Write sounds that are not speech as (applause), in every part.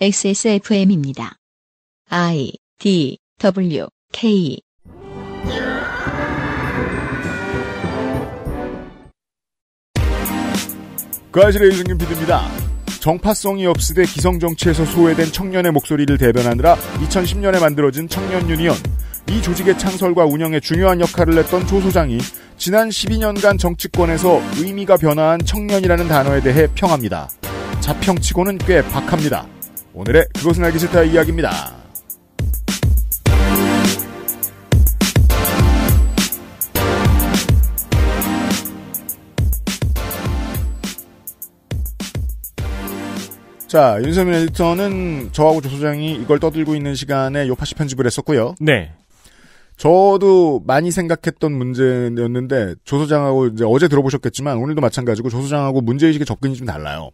XSFM입니다. I D W K 그실의 유승균 PD입니다. 정파성이 없으되 기성정치에서 소외된 청년의 목소리를 대변하느라 2010년에 만들어진 청년 유니언 이 조직의 창설과 운영에 중요한 역할을 했던 조 소장이 지난 12년간 정치권에서 의미가 변화한 청년이라는 단어에 대해 평합니다. 자평치고는 꽤 박합니다. 오늘의 그것은 알기 싫다 이야기입니다. 자, 윤세민 에디터는 저하고 조 소장이 이걸 떠들고 있는 시간에 요파시 편집을 했었고요. 네. 저도 많이 생각했던 문제였는데 조 소장하고 이제 어제 들어보셨겠지만 오늘도 마찬가지고 조 소장하고 문제의식의 접근이 좀 달라요.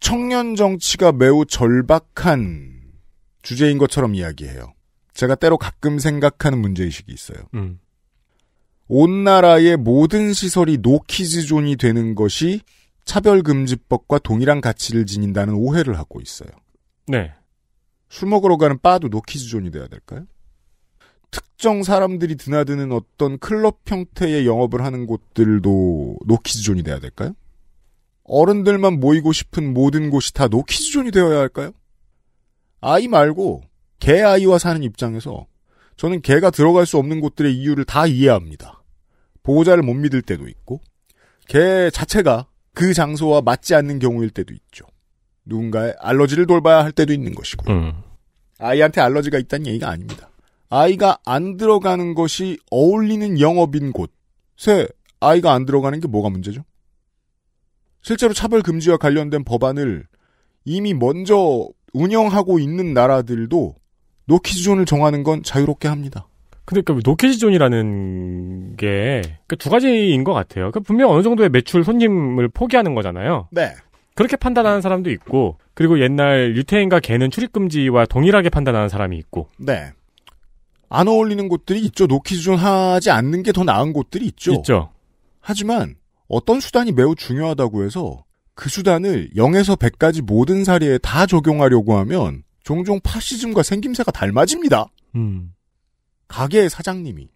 청년 정치가 매우 절박한 주제인 것처럼 이야기해요. 제가 때로 가끔 생각하는 문제의식이 있어요. 음. 온 나라의 모든 시설이 노키즈존이 되는 것이 차별금지법과 동일한 가치를 지닌다는 오해를 하고 있어요. 네. 술 먹으러 가는 바도 노키즈존이 돼야 될까요? 특정 사람들이 드나드는 어떤 클럽 형태의 영업을 하는 곳들도 노키즈존이 돼야 될까요? 어른들만 모이고 싶은 모든 곳이 다 노키즈존이 되어야 할까요? 아이 말고 개 아이와 사는 입장에서 저는 개가 들어갈 수 없는 곳들의 이유를 다 이해합니다. 보호자를 못 믿을 때도 있고 개 자체가 그 장소와 맞지 않는 경우일 때도 있죠. 누군가의 알러지를 돌봐야 할 때도 있는 것이고 음. 아이한테 알러지가 있다는 얘기가 아닙니다. 아이가 안 들어가는 것이 어울리는 영업인 곳에 아이가 안 들어가는 게 뭐가 문제죠? 실제로 차별 금지와 관련된 법안을 이미 먼저 운영하고 있는 나라들도 노키즈존을 정하는 건 자유롭게 합니다. 그러니까 뭐 노키즈존이라는 게두 그 가지인 것 같아요. 그 분명 어느 정도의 매출 손님을 포기하는 거잖아요. 네. 그렇게 판단하는 사람도 있고 그리고 옛날 유태인과 개는 출입금지와 동일하게 판단하는 사람이 있고. 네. 안 어울리는 곳들이 있죠. 노키즈존 하지 않는 게 더 나은 곳들이 있죠. 있죠. 하지만 어떤 수단이 매우 중요하다고 해서 그 수단을 0에서 100까지 모든 사례에 다 적용하려고 하면 종종 파시즘과 생김새가 닮아집니다. 음. 가게 의 사장님이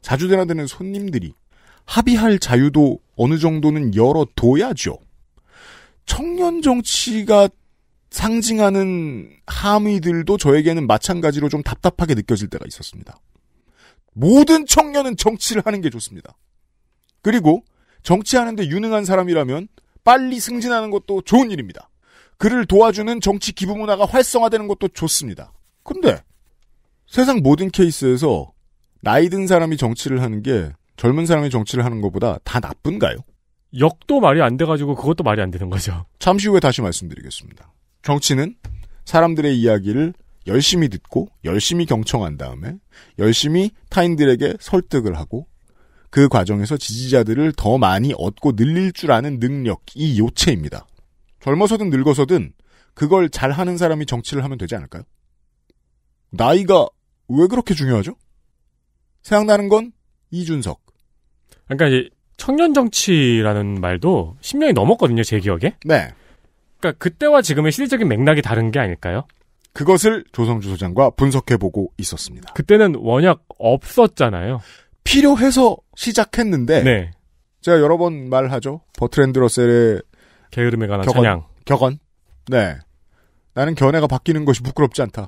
자주 대나드는 손님들이 합의할 자유도 어느 정도는 열어둬야죠. 청년 정치가 상징하는 함의들도 저에게는 마찬가지로 좀 답답하게 느껴질 때가 있었습니다. 모든 청년은 정치를 하는 게 좋습니다. 그리고 정치하는데 유능한 사람이라면 빨리 승진하는 것도 좋은 일입니다. 그를 도와주는 정치 기부 문화가 활성화되는 것도 좋습니다. 근데 세상 모든 케이스에서 나이 든 사람이 정치를 하는 게 젊은 사람이 정치를 하는 것보다 다 나쁜가요? 역도 말이 안 돼가지고 그것도 말이 안 되는 거죠. 잠시 후에 다시 말씀드리겠습니다. 정치는 사람들의 이야기를 열심히 듣고 열심히 경청한 다음에 열심히 타인들에게 설득을 하고 그 과정에서 지지자들을 더 많이 얻고 늘릴 줄 아는 능력이 요체입니다. 젊어서든 늙어서든 그걸 잘하는 사람이 정치를 하면 되지 않을까요? 나이가 왜 그렇게 중요하죠? 생각나는 건 이준석. 그러니까 이제 청년 정치라는 말도 10년이 넘었거든요, 제 기억에. 네. 그러니까 그때와 지금의 실질적인 맥락이 다른 게 아닐까요? 그것을 조성주 소장과 분석해보고 있었습니다. 그때는 워낙 없었잖아요. 필요해서 시작했는데 네. 제가 여러 번 말하죠. 버트랜드 러셀의 게으름에 관한 격언, 찬양. 격언. 네. 나는 견해가 바뀌는 것이 부끄럽지 않다.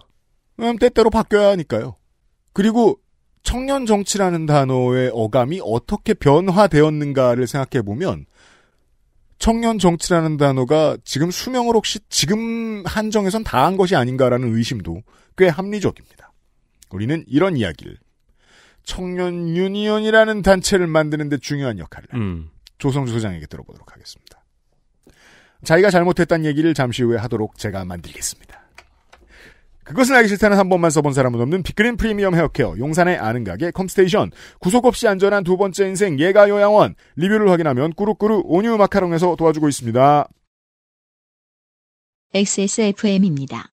왜냐면 음, 때때로 바뀌어야 하니까요. 그리고 청년 정치라는 단어의 어감이 어떻게 변화되었는가를 생각해 보면 청년 정치라는 단어가 지금 수명을 혹시 지금 한정에선 다 한 것이 아닌가라는 의심도 꽤 합리적입니다. 우리는 이런 이야기를 청년 유니언이라는 단체를 만드는데 중요한 역할을 음. 조성주 소장에게 들어보도록 하겠습니다. 자기가 잘못했다는 얘기를 잠시 후에 하도록 제가 만들겠습니다. 그것은 알기 싫다는 한 번만 써본 사람은 없는 빅그린 프리미엄 헤어케어 용산의 아는 가게 컴스테이션 구속 없이 안전한 두 번째 인생 예가 요양원 리뷰를 확인하면 꾸룩꾸룩 온유 마카롱에서 도와주고 있습니다. XSFM입니다.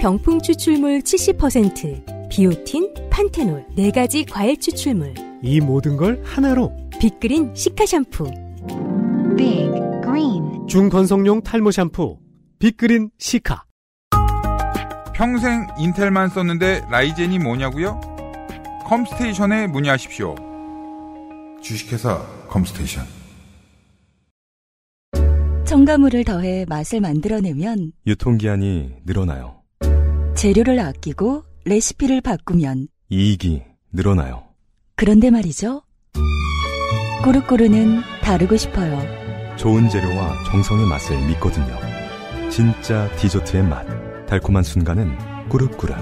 병풍 추출물 70% 비오틴, 판테놀, 네 가지 과일 추출물. 이 모든 걸 하나로. 빅그린 시카 샴푸. 빅 그린. 중건성용 탈모 샴푸. 빅그린 시카. 평생 인텔만 썼는데 라이젠이 뭐냐고요? 컴스테이션에 문의하십시오. 주식회사 컴스테이션. 첨가물을 더해 맛을 만들어내면 유통기한이 늘어나요. 재료를 아끼고 레시피를 바꾸면 이익이 늘어나요. 그런데 말이죠. 꾸르꾸르는 다르고 싶어요. 좋은 재료와 정성의 맛을 믿거든요. 진짜 디저트의 맛. 달콤한 순간은 꾸룩꾸룩.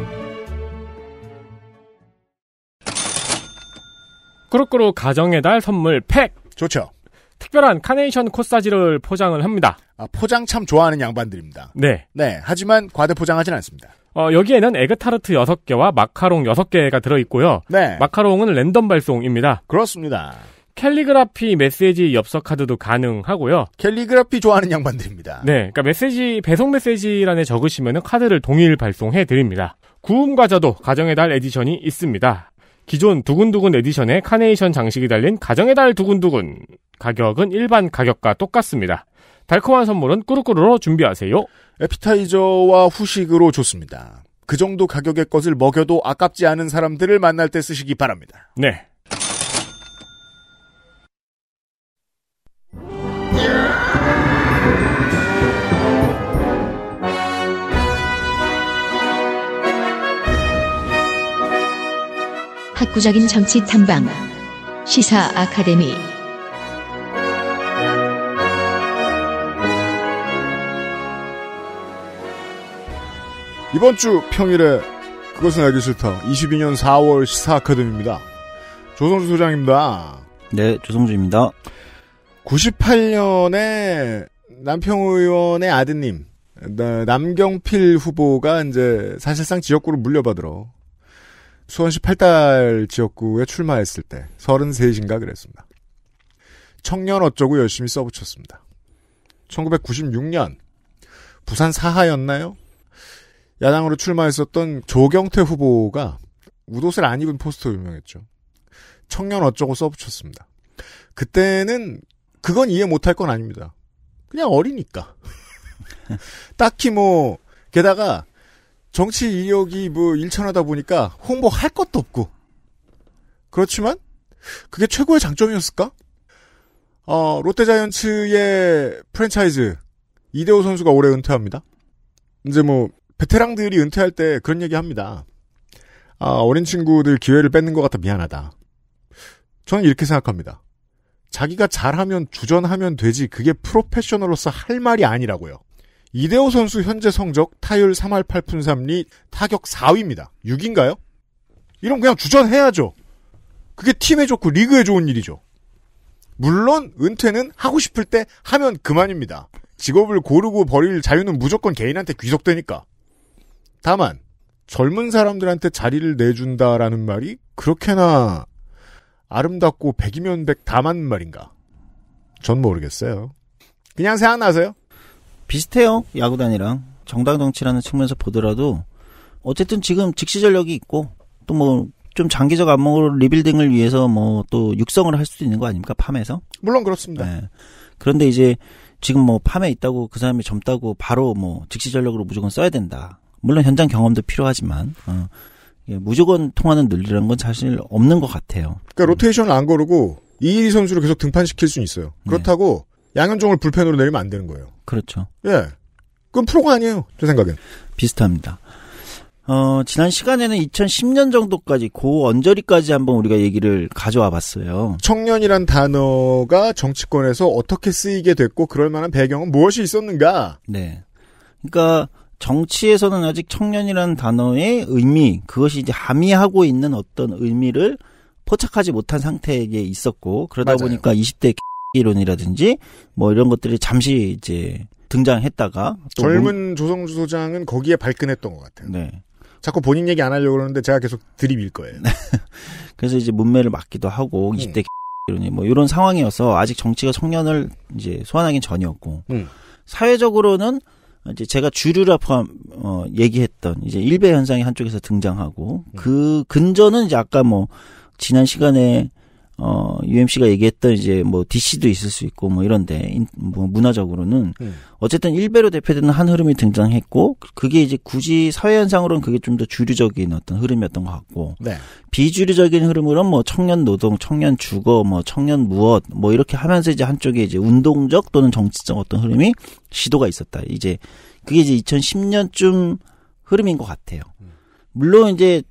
꾸룩꾸룩 가정의 달 선물 팩. 좋죠. 특별한 카네이션 코사지를 포장을 합니다. 아, 포장 참 좋아하는 양반들입니다. 네. 네. 하지만 과대 포장하진 않습니다. 어, 여기에는 에그타르트 6개와 마카롱 6개가 들어있고요. 네. 마카롱은 랜덤 발송입니다. 그렇습니다. 캘리그라피 메시지 엽서 카드도 가능하고요. 캘리그라피 좋아하는 양반들입니다. 네. 그러니까 메시지, 배송 메시지란에 적으시면 카드를 동일 발송해 드립니다. 구운 과자도 가정의 달 에디션이 있습니다. 기존 두근두근 에디션에 카네이션 장식이 달린 가정의 달 두근두근. 가격은 일반 가격과 똑같습니다. 달콤한 선물은 꾸루꾸루로 준비하세요. 에피타이저와 후식으로 좋습니다. 그 정도 가격의 것을 먹여도 아깝지 않은 사람들을 만날 때 쓰시기 바랍니다. 네. 학구적인 정치 탐방 시사 아카데미 이번 주 평일에 그것은 알기 싫다. 22년 4월 시사 아카데미입니다. 조성주 소장입니다. 네, 조성주입니다. 98년에 남평 의원의 아드님 남경필 후보가 이제 사실상 지역구를 물려받으러 수원시 8달 지역구에 출마했을 때 33인가 그랬습니다. 청년 어쩌고 열심히 써붙였습니다. 1996년 부산 사하였나요? 야당으로 출마했었던 조경태 후보가 우옷을 안 입은 포스터 유명했죠. 청년 어쩌고 써붙였습니다. 그때는 그건 이해 못할 건 아닙니다. 그냥 어리니까. (laughs) 딱히 뭐 게다가 정치 이력이뭐 일천하다 보니까 홍보할 것도 없고 그렇지만 그게 최고의 장점이었을까? 어, 롯데자이언츠의 프랜차이즈 이대호 선수가 올해 은퇴합니다. 이제 뭐 베테랑들이 은퇴할 때 그런 얘기 합니다. 아, 어린 친구들 기회를 뺏는 것 같아 미안하다. 저는 이렇게 생각합니다. 자기가 잘하면 주전하면 되지 그게 프로페셔널로서 할 말이 아니라고요. 이대호 선수 현재 성적 타율 3할 8푼 3리 타격 4위입니다. 6인가요? 이런 그냥 주전해야죠. 그게 팀에 좋고 리그에 좋은 일이죠. 물론 은퇴는 하고 싶을 때 하면 그만입니다. 직업을 고르고 버릴 자유는 무조건 개인한테 귀속되니까. 다만 젊은 사람들한테 자리를 내준다라는 말이 그렇게나 아름답고 백이면 백 다만 말인가? 전 모르겠어요. 그냥 생각나세요? 비슷해요. 야구단이랑 정당 정치라는 측면에서 보더라도 어쨌든 지금 즉시 전력이 있고 또 뭐 좀 장기적 안목으로 리빌딩을 위해서 뭐 또 육성을 할 수도 있는 거 아닙니까 팜에서? 물론 그렇습니다. 네. 그런데 이제 지금 뭐 팜에 있다고 그 사람이 젊다고 바로 뭐즉시 전력으로 무조건 써야 된다. 물론 현장 경험도 필요하지만 어, 무조건 통화는늘리라는건 사실 없는 것 같아요. 그러니까 음. 로테이션을 안 거르고 이일이 선수를 계속 등판시킬 수는 있어요. 네. 그렇다고 네. 양현종을 불펜으로 내리면 안 되는 거예요. 그렇죠. 예. 그건 프로가 아니에요. 제 생각엔. 비슷합니다. 어, 지난 시간에는 2010년 정도까지 고 언저리까지 한번 우리가 얘기를 가져와 봤어요. 청년이란 단어가 정치권에서 어떻게 쓰이게 됐고 그럴 만한 배경은 무엇이 있었는가? 네. 그러니까 정치에서는 아직 청년이라는 단어의 의미, 그것이 이제 함의하고 있는 어떤 의미를 포착하지 못한 상태에 있었고 그러다 맞아요. 보니까 20대 이론이라든지 뭐 이런 것들이 잠시 이제 등장했다가 젊은 문... 조성주 소장은 거기에 발끈했던 것 같아요. 네. 자꾸 본인 얘기 안 하려고 그러는데 제가 계속 드립일 거예요. (laughs) 그래서 이제 문매를 맞기도 하고 20대 음. 이론이 뭐 이런 상황이어서 아직 정치가 청년을 이제 소환하기 전이었고 음. 사회적으로는 이제 제가 주류라 포함 어 얘기했던 이제 일배 현상이 한쪽에서 등장하고 음. 그 근저는 이제 아까 뭐 지난 시간에 어, UMC가 얘기했던 이제 뭐 DC도 있을 수 있고 뭐 이런데, 인, 뭐 문화적으로는 음. 어쨌든 일베로 대표되는 한 흐름이 등장했고, 그게 이제 굳이 사회현상으로는 그게 좀 더 주류적인 어떤 흐름이었던 것 같고, 네. 비주류적인 흐름으로는 뭐 청년 노동, 청년 주거, 뭐 청년 무엇, 뭐 이렇게 하면서 이제 한쪽에 이제 운동적 또는 정치적 어떤 흐름이 시도가 있었다. 이제 그게 이제 2010년쯤 흐름인 것 같아요. 물론 이제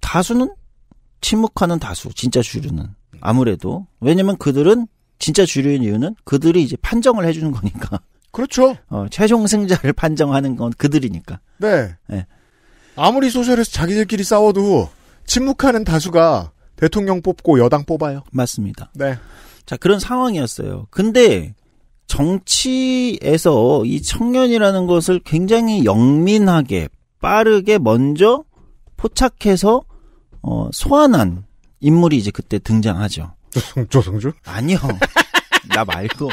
다수는 침묵하는 다수, 진짜 주류는. 아무래도. 왜냐면 그들은 진짜 주류인 이유는 그들이 이제 판정을 해주는 거니까. (laughs) 그렇죠. 어, 최종 승자를 판정하는 건 그들이니까. 네. 네. 아무리 소셜에서 자기들끼리 싸워도 침묵하는 다수가 대통령 뽑고 여당 뽑아요. 맞습니다. 네. 자, 그런 상황이었어요. 근데 정치에서 이 청년이라는 것을 굉장히 영민하게 빠르게 먼저 포착해서 어, 소환한 인물이 이제 그때 등장하죠. 조성, 조성주? 아니요. (laughs) 나 말고.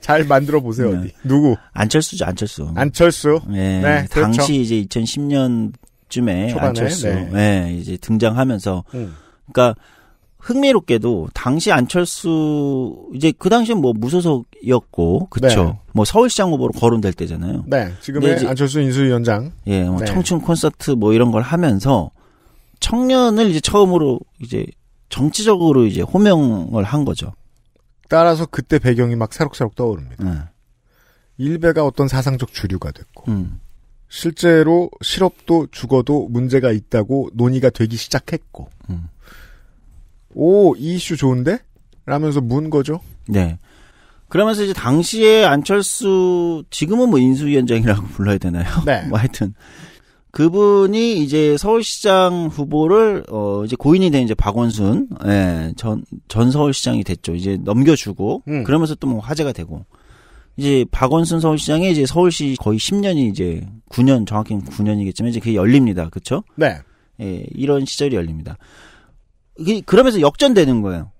잘 만들어 보세요, 네. 어디. 누구? 안철수죠, 안철수. 안철수? 네. 네 당시 그렇죠. 이제 2010년쯤에 초반에, 안철수. 네. 네. 이제 등장하면서. 음. 그러니까 흥미롭게도 당시 안철수 이제 그 당시엔 뭐 무소속이었고 그쵸 네. 뭐 서울시장 후보로 거론될 때잖아요. 네 지금의 이제, 안철수 인수위원장. 예, 뭐 네. 청춘 콘서트 뭐 이런 걸 하면서 청년을 이제 처음으로 이제 정치적으로 이제 호명을 한 거죠. 따라서 그때 배경이 막 새록새록 떠오릅니다. 네. 일베가 어떤 사상적 주류가 됐고 음. 실제로 실업도 죽어도 문제가 있다고 논의가 되기 시작했고 음. 오 이슈 좋은데? 라면서 문 거죠. 네. 그러면서 이제 당시에 안철수 지금은 뭐 인수위원장이라고 (laughs) 불러야 되나요? 네. 뭐 하여튼 그분이 이제 서울시장 후보를 어 이제 고인이 된 이제 박원순 예전전 전 서울시장이 됐죠 이제 넘겨주고 음. 그러면서 또 뭐 화제가 되고 이제 박원순 서울시장이 이제 서울시 거의 10년이 이제 9년 정확히는 9년이겠지만 이제 그게 열립니다 그렇죠? 네. 예 이런 시절이 열립니다. 그, 그러면서 역전되는 거예요.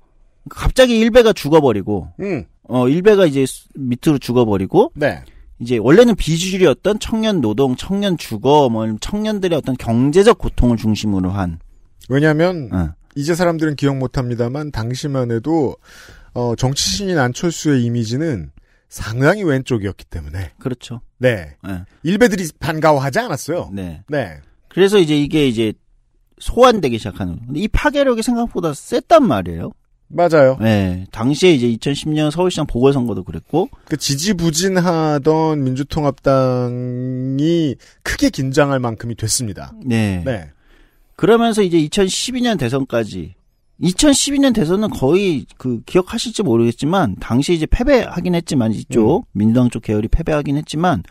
갑자기 일배가 죽어버리고 음. 어 일배가 이제 밑으로 죽어버리고 네. 이제 원래는 비주류였던 청년 노동, 청년 주거, 뭐 청년들의 어떤 경제적 고통을 중심으로 한. 왜냐하면 어. 예. 이제 사람들은 기억 못합니다만 당시만 해도 어, 정치신인 안철수의 이미지는 상당히 왼쪽이었기 때문에. 그렇죠. 네. 네. 일베들이 반가워하지 않았어요. 네. 네. 그래서 이제 이게 이제 소환되기 시작하는. 근데 이 파괴력이 생각보다 셌단 말이에요. 맞아요. 네. 당시에 이제 2010년 서울시장 보궐선거도 그랬고. 그 지지부진하던 민주통합당이 크게 긴장할 만큼이 됐습니다. 네. 네. 그러면서 이제 2012년 대선까지 2012년 대선은 거의 그 기억하실지 모르겠지만 당시 이제 패배하긴 했지만 이쪽 음. 민주당 쪽 계열이 패배하긴 했지만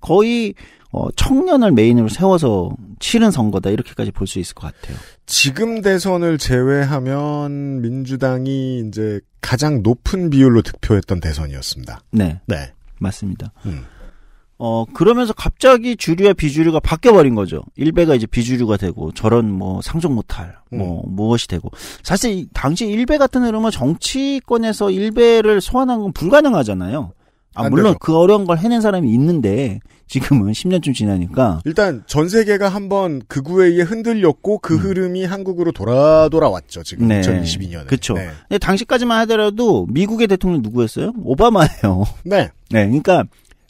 거의 어, 청년을 메인으로 세워서 치른 선거다 이렇게까지 볼 수 있을 것 같아요. 지금 대선을 제외하면 민주당이 이제 가장 높은 비율로 득표했던 대선이었습니다. 네, 네, 맞습니다. 음. 어 그러면서 갑자기 주류와 비주류가 바뀌어 버린 거죠. 일베가 이제 비주류가 되고 저런 뭐 상종 못할 뭐 음. 무엇이 되고 사실 당시 일베 같은 흐름은 정치권에서 일베를 소환한 건 불가능하잖아요. 아, 물론 되죠. 그 어려운 걸 해낸 사람이 있는데 지금은 10년쯤 지나니까 일단 전 세계가 한번 극우에 그 의해 흔들렸고 그 음. 흐름이 한국으로 돌아 돌아왔죠 지금 네. 2022년에. 그렇죠. 네. 근데 당시까지만 하더라도 미국의 대통령 누구였어요? 오바마예요. 네. 네. 그러니까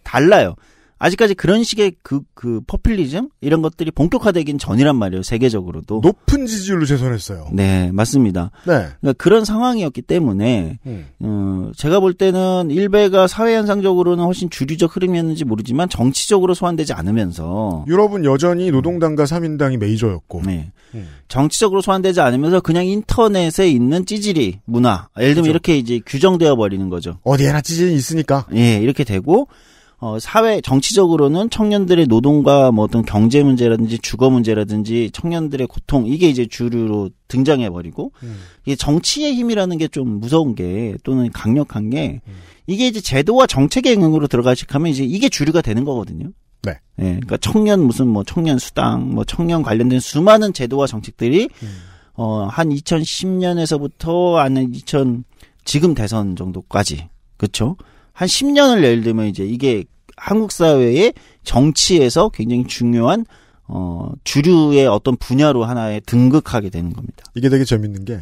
달라요. 아직까지 그런 식의 그, 그, 퍼플리즘? 이런 것들이 본격화되긴 전이란 말이에요, 세계적으로도. 높은 지지율로 재선했어요. 네, 맞습니다. 네. 그러니까 그런 상황이었기 때문에, 음. 어, 제가 볼 때는 일베가 사회현상적으로는 훨씬 주류적 흐름이었는지 모르지만 정치적으로 소환되지 않으면서. 유럽은 여전히 노동당과 삼인당이 메이저였고. 네. 음. 정치적으로 소환되지 않으면서 그냥 인터넷에 있는 찌질이 문화. 예를 들면 그렇죠. 이렇게 이제 규정되어 버리는 거죠. 어디에나 찌질이 있으니까. 예, 이렇게 되고, 어, 사회 정치적으로는 청년들의 노동과 뭐 어떤 경제 문제라든지 주거 문제라든지 청년들의 고통 이게 이제 주류로 등장해 버리고 음. 이게 정치의 힘이라는 게 좀 무서운 게 또는 강력한 게 음. 이게 이제 제도와 정책의 영향으로 들어가시면 이제 이게 주류가 되는 거거든요. 네. 예. 네, 그러니까 청년 무슨 뭐 청년 수당 뭐 청년 관련된 수많은 제도와 정책들이 음. 어한 2010년에서부터 아는 2000 지금 대선 정도까지 그렇죠? 한 10년을 예를 들면 이제 이게 한국 사회의 정치에서 굉장히 중요한 어, 주류의 어떤 분야로 하나에 등극하게 되는 겁니다. 이게 되게 재밌는 게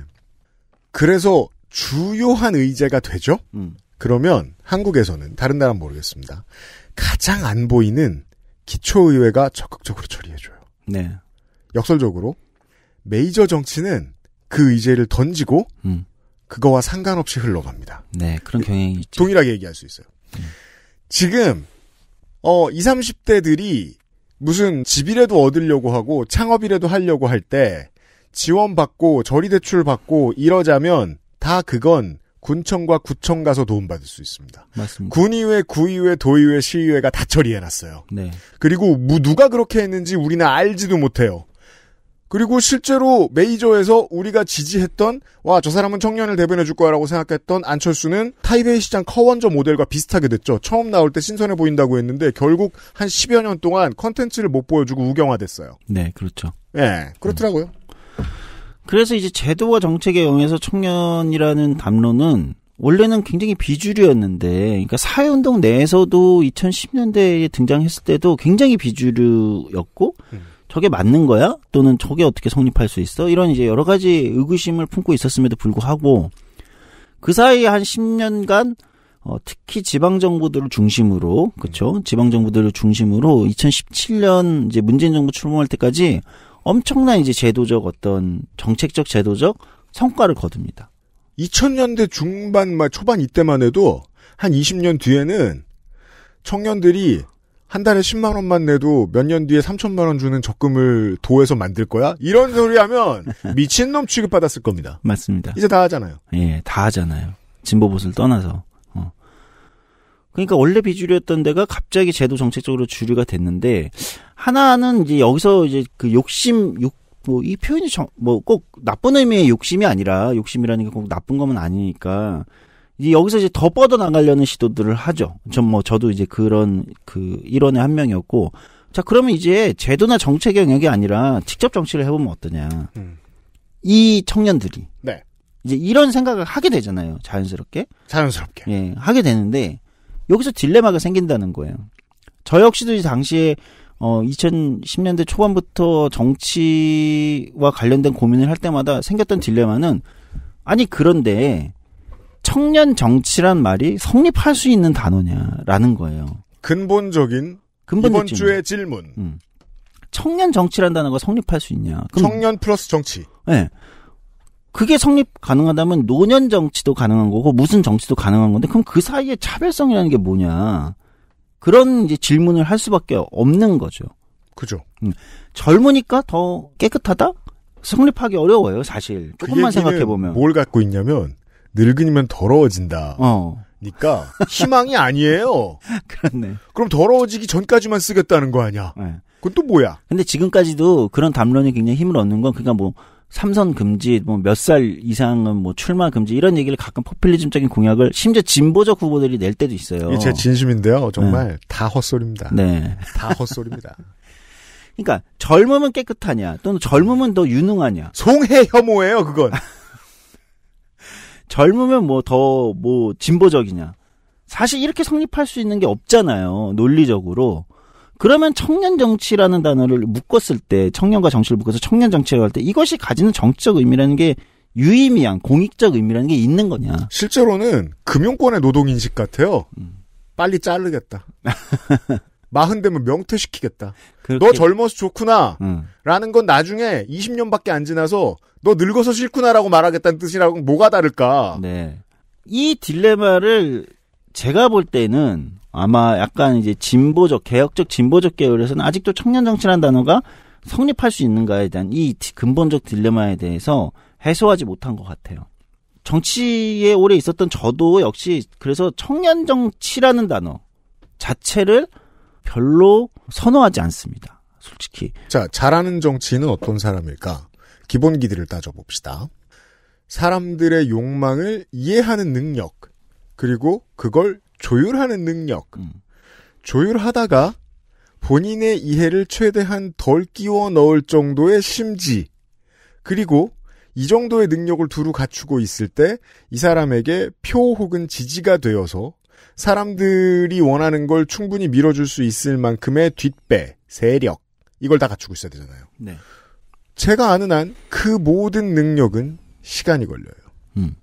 그래서 주요한 의제가 되죠. 음. 그러면 한국에서는 다른 나라는 모르겠습니다. 가장 안 보이는 기초의회가 적극적으로 처리해줘요. 네. 역설적으로 메이저 정치는 그 의제를 던지고 음. 그거와 상관없이 흘러갑니다. 네, 그런 그 경향이 있죠. 동일하게 얘기할 수 있어요. 음. 지금 어 20, 30대들이 무슨 집이라도 얻으려고 하고 창업이라도 하려고 할 때 지원받고 저리대출 받고 이러자면 다 그건 군청과 구청 가서 도움받을 수 있습니다. 맞습니다. 군의회, 구의회, 도의회, 시의회가 다 처리해놨어요. 네. 그리고 누가 그렇게 했는지 우리는 알지도 못해요. 그리고 실제로 메이저에서 우리가 지지했던 와 저 사람은 청년을 대변해 줄 거라고 야 생각했던 안철수는 타이베이 시장 커원저 모델과 비슷하게 됐죠. 처음 나올 때 신선해 보인다고 했는데 결국 한 10여 년 동안 컨텐츠를 못 보여주고 우경화됐어요. 네, 그렇죠. 예, 네, 그렇더라고요. 그래서 이제 제도와 정책에 의해서 청년이라는 담론은 원래는 굉장히 비주류였는데, 그러니까 사회운동 내에서도 2010년대에 등장했을 때도 굉장히 비주류였고, 음. 저게 맞는 거야? 또는 저게 어떻게 성립할 수 있어? 이런 이제 여러 가지 의구심을 품고 있었음에도 불구하고 그 사이 에한 10년간 어, 특히 지방 정부들을 중심으로 그쵸 음. 지방 정부들을 중심으로 2017년 이제 문재인 정부 출범할 때까지 엄청난 이제 제도적 어떤 정책적 제도적 성과를 거둡니다. 2000년대 중반 말 초반 이때만 해도 한 20년 뒤에는 청년들이 한 달에 10만 원만 내도 몇 년 뒤에 3천만 원 주는 적금을 도에서 만들 거야? 이런 소리 하면 (laughs) 미친놈 취급받았을 겁니다. 맞습니다. 이제 다 하잖아요. 예, 다 하잖아요. 진보 보수를 떠나서. 어. 그러니까 원래 비주류였던 데가 갑자기 제도 정책적으로 주류가 됐는데 하나는 이제 여기서 이제 그 욕심 욕 뭐 이 표현이 뭐꼭 나쁜 의미의 욕심이 아니라 욕심이라는 게 꼭 나쁜 거면 아니니까 이제 여기서 이제 더 뻗어 나가려는 시도들을 하죠. 전 뭐 저도 이제 그런 그 일원의 한 명이었고 자 그러면 이제 제도나 정책 영역이 아니라 직접 정치를 해보면 어떠냐. 음. 이 청년들이 네. 이제 이런 생각을 하게 되잖아요. 자연스럽게. 자연스럽게. 예, 하게 되는데 여기서 딜레마가 생긴다는 거예요. 저 역시도 이제 당시에 어 2010년대 초반부터 정치와 관련된 고민을 할 때마다 생겼던 딜레마는 아니 그런데 청년 정치란 말이 성립할 수 있는 단어냐라는 거예요. 근본적인 이번 주의 질문. 음. 청년 정치란 단어가 성립할 수 있냐? 청년 플러스 정치. 네. 그게 성립 가능하다면 노년 정치도 가능한 거고 무슨 정치도 가능한 건데 그럼 그 사이에 차별성이라는 게 뭐냐 그런 이제 질문을 할 수밖에 없는 거죠. 그죠. 음. 젊으니까 더 깨끗하다 성립하기 어려워요 사실 그 조금만 그 생각해 보면 뭘 갖고 있냐면 늙으이면 더러워진다. 어. 니까 희망이 아니에요. (laughs) 그렇네. 그럼 더러워지기 전까지만 쓰겠다는 거 아니야? 네. 그건 또 뭐야? 근데 지금까지도 그런 담론이 굉장히 힘을 얻는 건 그러니까 뭐 삼선 금지, 뭐 몇 살 이상은 뭐 출마 금지 이런 얘기를 가끔 포퓰리즘적인 공약을 심지어 진보적 후보들이 낼 때도 있어요. 제 진심인데요, 정말 네. 다 헛소리입니다. 네, 다 헛소리입니다. (laughs) 그러니까 젊으면 깨끗하냐, 또는 젊으면 더 유능하냐. 송해 혐오예요, 그건. (laughs) 젊으면 뭐 더뭐 뭐 진보적이냐. 사실 이렇게 성립할 수 있는 게 없잖아요. 논리적으로. 그러면 청년 정치라는 단어를 묶었을 때 청년과 정치를 묶어서 청년 정치라고 할때 이것이 가지는 정치적 의미라는 게 유의미한 공익적 의미라는 게 있는 거냐. 실제로는 금융권의 노동 인식 같아요. 음. 빨리 자르겠다. (laughs) 마흔 되면 명퇴시키겠다. 그렇게... 너 젊어서 좋구나. 음. 라는 건 나중에 20년밖에 안 지나서 너 늙어서 싫구나라고 말하겠다는 뜻이라고 뭐가 다를까? 네. 이 딜레마를 제가 볼 때는 아마 약간 이제 진보적, 개혁적 진보적 계열에서는 아직도 청년 정치란 단어가 성립할 수 있는가에 대한 이 근본적 딜레마에 대해서 해소하지 못한 것 같아요. 정치에 오래 있었던 저도 역시 그래서 청년 정치라는 단어 자체를 별로 선호하지 않습니다. 솔직히. 자, 잘하는 정치인은 어떤 사람일까? 기본기들을 따져봅시다. 사람들의 욕망을 이해하는 능력, 그리고 그걸 조율하는 능력. 음. 조율하다가 본인의 이해를 최대한 덜 끼워 넣을 정도의 심지, 그리고 이 정도의 능력을 두루 갖추고 있을 때 이 사람에게 표 혹은 지지가 되어서 사람들이 원하는 걸 충분히 밀어줄 수 있을 만큼의 뒷배, 세력 이걸 다 갖추고 있어야 되잖아요. 네. 제가 아는 한 그 모든 능력은 시간이 걸려요. 음.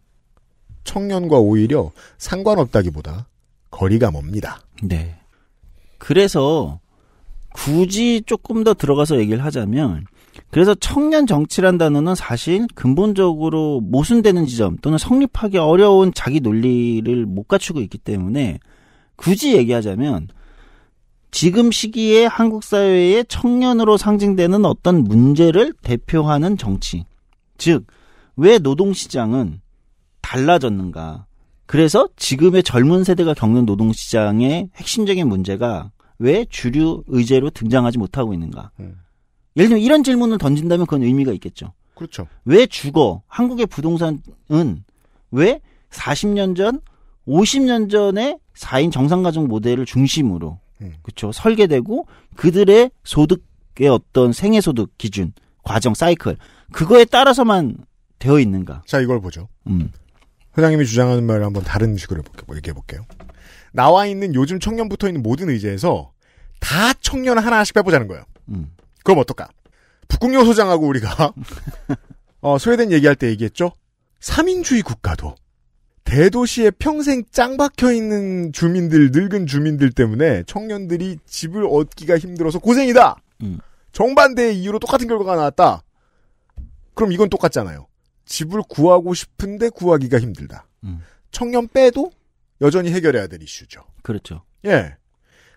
청년과 오히려 상관없다기보다 거리가 멉니다. 네. 그래서 굳이 조금 더 들어가서 얘기를 하자면 그래서 청년 정치란 단어는 사실 근본적으로 모순되는 지점 또는 성립하기 어려운 자기 논리를 못 갖추고 있기 때문에 굳이 얘기하자면 지금 시기에 한국 사회의 청년으로 상징되는 어떤 문제를 대표하는 정치. 즉, 왜 노동시장은 달라졌는가. 그래서 지금의 젊은 세대가 겪는 노동시장의 핵심적인 문제가 왜 주류 의제로 등장하지 못하고 있는가. 음. 예를 들면 이런 질문을 던진다면 그건 의미가 있겠죠. 그렇죠. 왜 죽어? 한국의 부동산은 왜 40년 전, 50년 전에 4인 정상가족 모델을 중심으로 음. 그렇죠. 설계되고 그들의 소득의 어떤 생애 소득 기준, 과정 사이클 그거에 따라서만 되어 있는가? 자, 이걸 보죠. 음. 회장님이 주장하는 말을 한번 다른 식으로 얘기해 볼게요. 나와 있는 요즘 청년 붙어 있는 모든 의제에서 다 청년 하나씩 빼보자는 거예요. 음. 그럼 어떨까? 북극요 소장하고 우리가 (laughs) 어, 스웨덴 얘기할 때 얘기했죠. 3인주의 국가도 대도시에 평생 짱 박혀 있는 주민들, 늙은 주민들 때문에 청년들이 집을 얻기가 힘들어서 고생이다. 음. 정반대의 이유로 똑같은 결과가 나왔다. 그럼 이건 똑같잖아요. 집을 구하고 싶은데 구하기가 힘들다. 음. 청년 빼도 여전히 해결해야 될 이슈죠. 그렇죠. 예.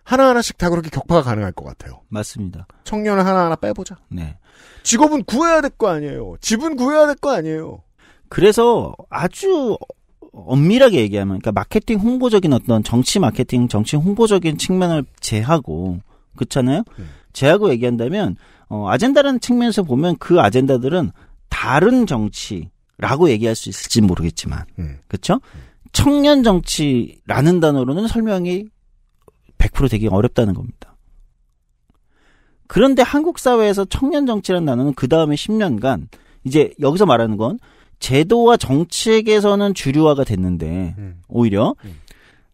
하나하나씩 다 그렇게 격파가 가능할 것 같아요. 맞습니다. 청년을 하나하나 빼보자. 네. 직업은 구해야 될 거 아니에요. 집은 구해야 될 거 아니에요. 그래서 아주 엄밀하게 얘기하면, 그러니까 마케팅 홍보적인 어떤 정치 마케팅, 정치 홍보적인 측면을 제하고, 그렇잖아요? 네. 제하고 얘기한다면, 어, 아젠다라는 측면에서 보면 그 아젠다들은 다른 정치라고 얘기할 수 있을지 모르겠지만, 네. 그렇죠? 청년 정치라는 단어로는 설명이 100% 되기 어렵다는 겁니다. 그런데 한국 사회에서 청년 정치란 단어는 그 다음에 10년간 이제 여기서 말하는 건 제도와 정책에서는 주류화가 됐는데 음. 오히려 음.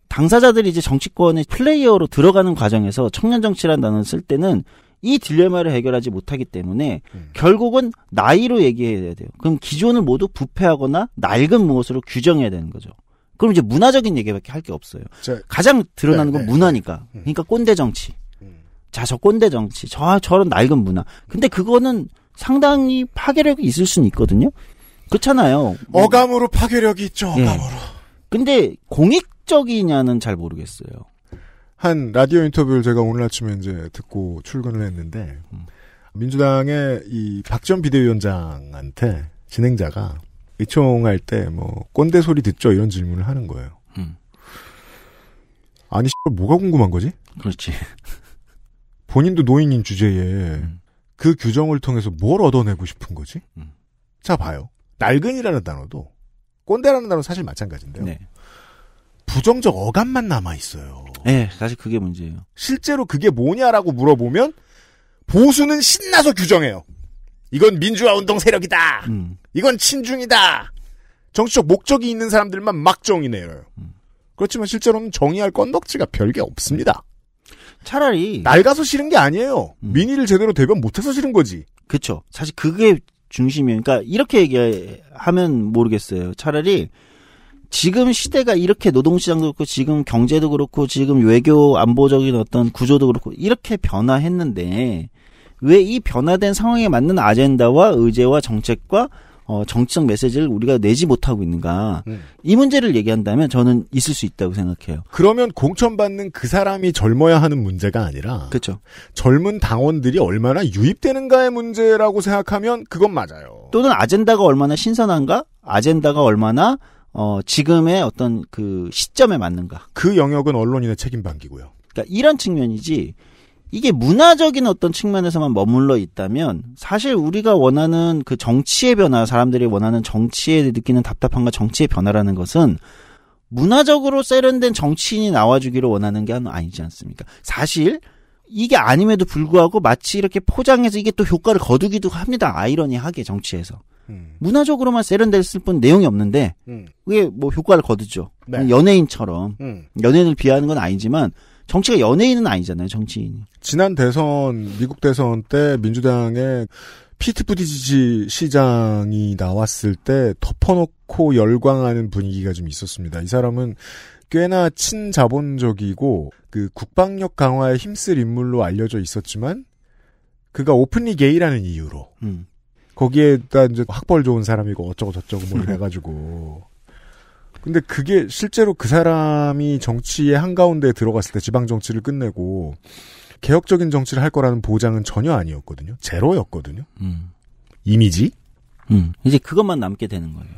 당사자들이 이제 정치권의 플레이어로 들어가는 과정에서 청년 정치란 단어를 쓸 때는 이 딜레마를 해결하지 못하기 때문에 음. 결국은 나이로 얘기해야 돼요. 그럼 기존을 모두 부패하거나 낡은 무엇으로 규정해야 되는 거죠. 그럼 이제 문화적인 얘기밖에 할 게 없어요. 저, 가장 드러나는 네, 건 네. 문화니까. 음. 그러니까 꼰대 정치. 음. 자, 저 꼰대 정치. 저, 저런 낡은 문화. 근데 그거는 상당히 파괴력이 있을 수는 있거든요. 그렇잖아요. 뭐 어감으로 파괴력이 있죠, 예. 어감으로. 근데 공익적이냐는 잘 모르겠어요. 한 라디오 인터뷰를 제가 오늘 아침에 이제 듣고 출근을 했는데, 음. 민주당의 이 박전 비대위원장한테 진행자가 의총할 때 뭐 꼰대 소리 듣죠 이런 질문을 하는 거예요. 음. 아니 뭐가 궁금한 거지? 그렇지. (laughs) 본인도 노인인 주제에 음. 그 규정을 통해서 뭘 얻어내고 싶은 거지? 음. 자 봐요. 낡은이라는 단어도 꼰대라는 단어 사실 마찬가지인데요. 네. 부정적 어감만 남아 있어요. 네, 사실 그게 문제예요. 실제로 그게 뭐냐라고 물어보면 보수는 신나서 규정해요. 이건 민주화 운동 세력이다. 음. 이건 친중이다. 정치적 목적이 있는 사람들만 막정이네요. 그렇지만 실제로는 정의할 건덕지가 별게 없습니다. 차라리 낡아서 싫은 게 아니에요. 음. 민의를 제대로 대변 못해서 싫은 거지. 그렇죠. 사실 그게 중심이에요. 그러니까 이렇게 얘기하면 모르겠어요. 차라리 지금 시대가 이렇게 노동시장도 그렇고 지금 경제도 그렇고 지금 외교 안보적인 어떤 구조도 그렇고 이렇게 변화했는데 왜 이 변화된 상황에 맞는 아젠다와 의제와 정책과 어, 정치적 메시지를 우리가 내지 못하고 있는가 음. 이 문제를 얘기한다면 저는 있을 수 있다고 생각해요. 그러면 공천받는 그 사람이 젊어야 하는 문제가 아니라 그죠 젊은 당원들이 얼마나 유입되는가의 문제라고 생각하면 그건 맞아요. 또는 아젠다가 얼마나 신선한가, 아젠다가 얼마나 어, 지금의 어떤 그 시점에 맞는가. 그 영역은 언론인의 책임 반기고요. 그러니까 이런 측면이지 이게 문화적인 어떤 측면에서만 머물러 있다면 사실 우리가 원하는 그 정치의 변화, 사람들이 원하는 정치에 느끼는 답답함과 정치의 변화라는 것은 문화적으로 세련된 정치인이 나와주기를 원하는 게 아니지 않습니까? 사실 이게 아님에도 불구하고 마치 이렇게 포장해서 이게 또 효과를 거두기도 합니다. 아이러니하게 정치에서. 음. 문화적으로만 세련됐을 뿐 내용이 없는데 음. 그게 뭐 효과를 거두죠. 네. 연예인처럼 음. 연예인을 비하하는 건 아니지만 정치가 연예인은 아니잖아요, 정치인. 지난 대선, 미국 대선 때 민주당의 피트 부디지지 시장이 나왔을 때 덮어놓고 열광하는 분위기가 좀 있었습니다. 이 사람은 꽤나 친자본적이고 그 국방력 강화에 힘쓸 인물로 알려져 있었지만 그가 오픈리 게이라는 이유로 음. 거기에다 이제 학벌 좋은 사람이고 어쩌고 저쩌고 뭐 이래가지고 (laughs) 근데 그게 실제로 그 사람이 정치의 한가운데 들어갔을 때 지방 정치를 끝내고 개혁적인 정치를 할 거라는 보장은 전혀 아니었거든요. 제로였거든요. 음. 이미지? 음. 이제 그것만 남게 되는 거예요.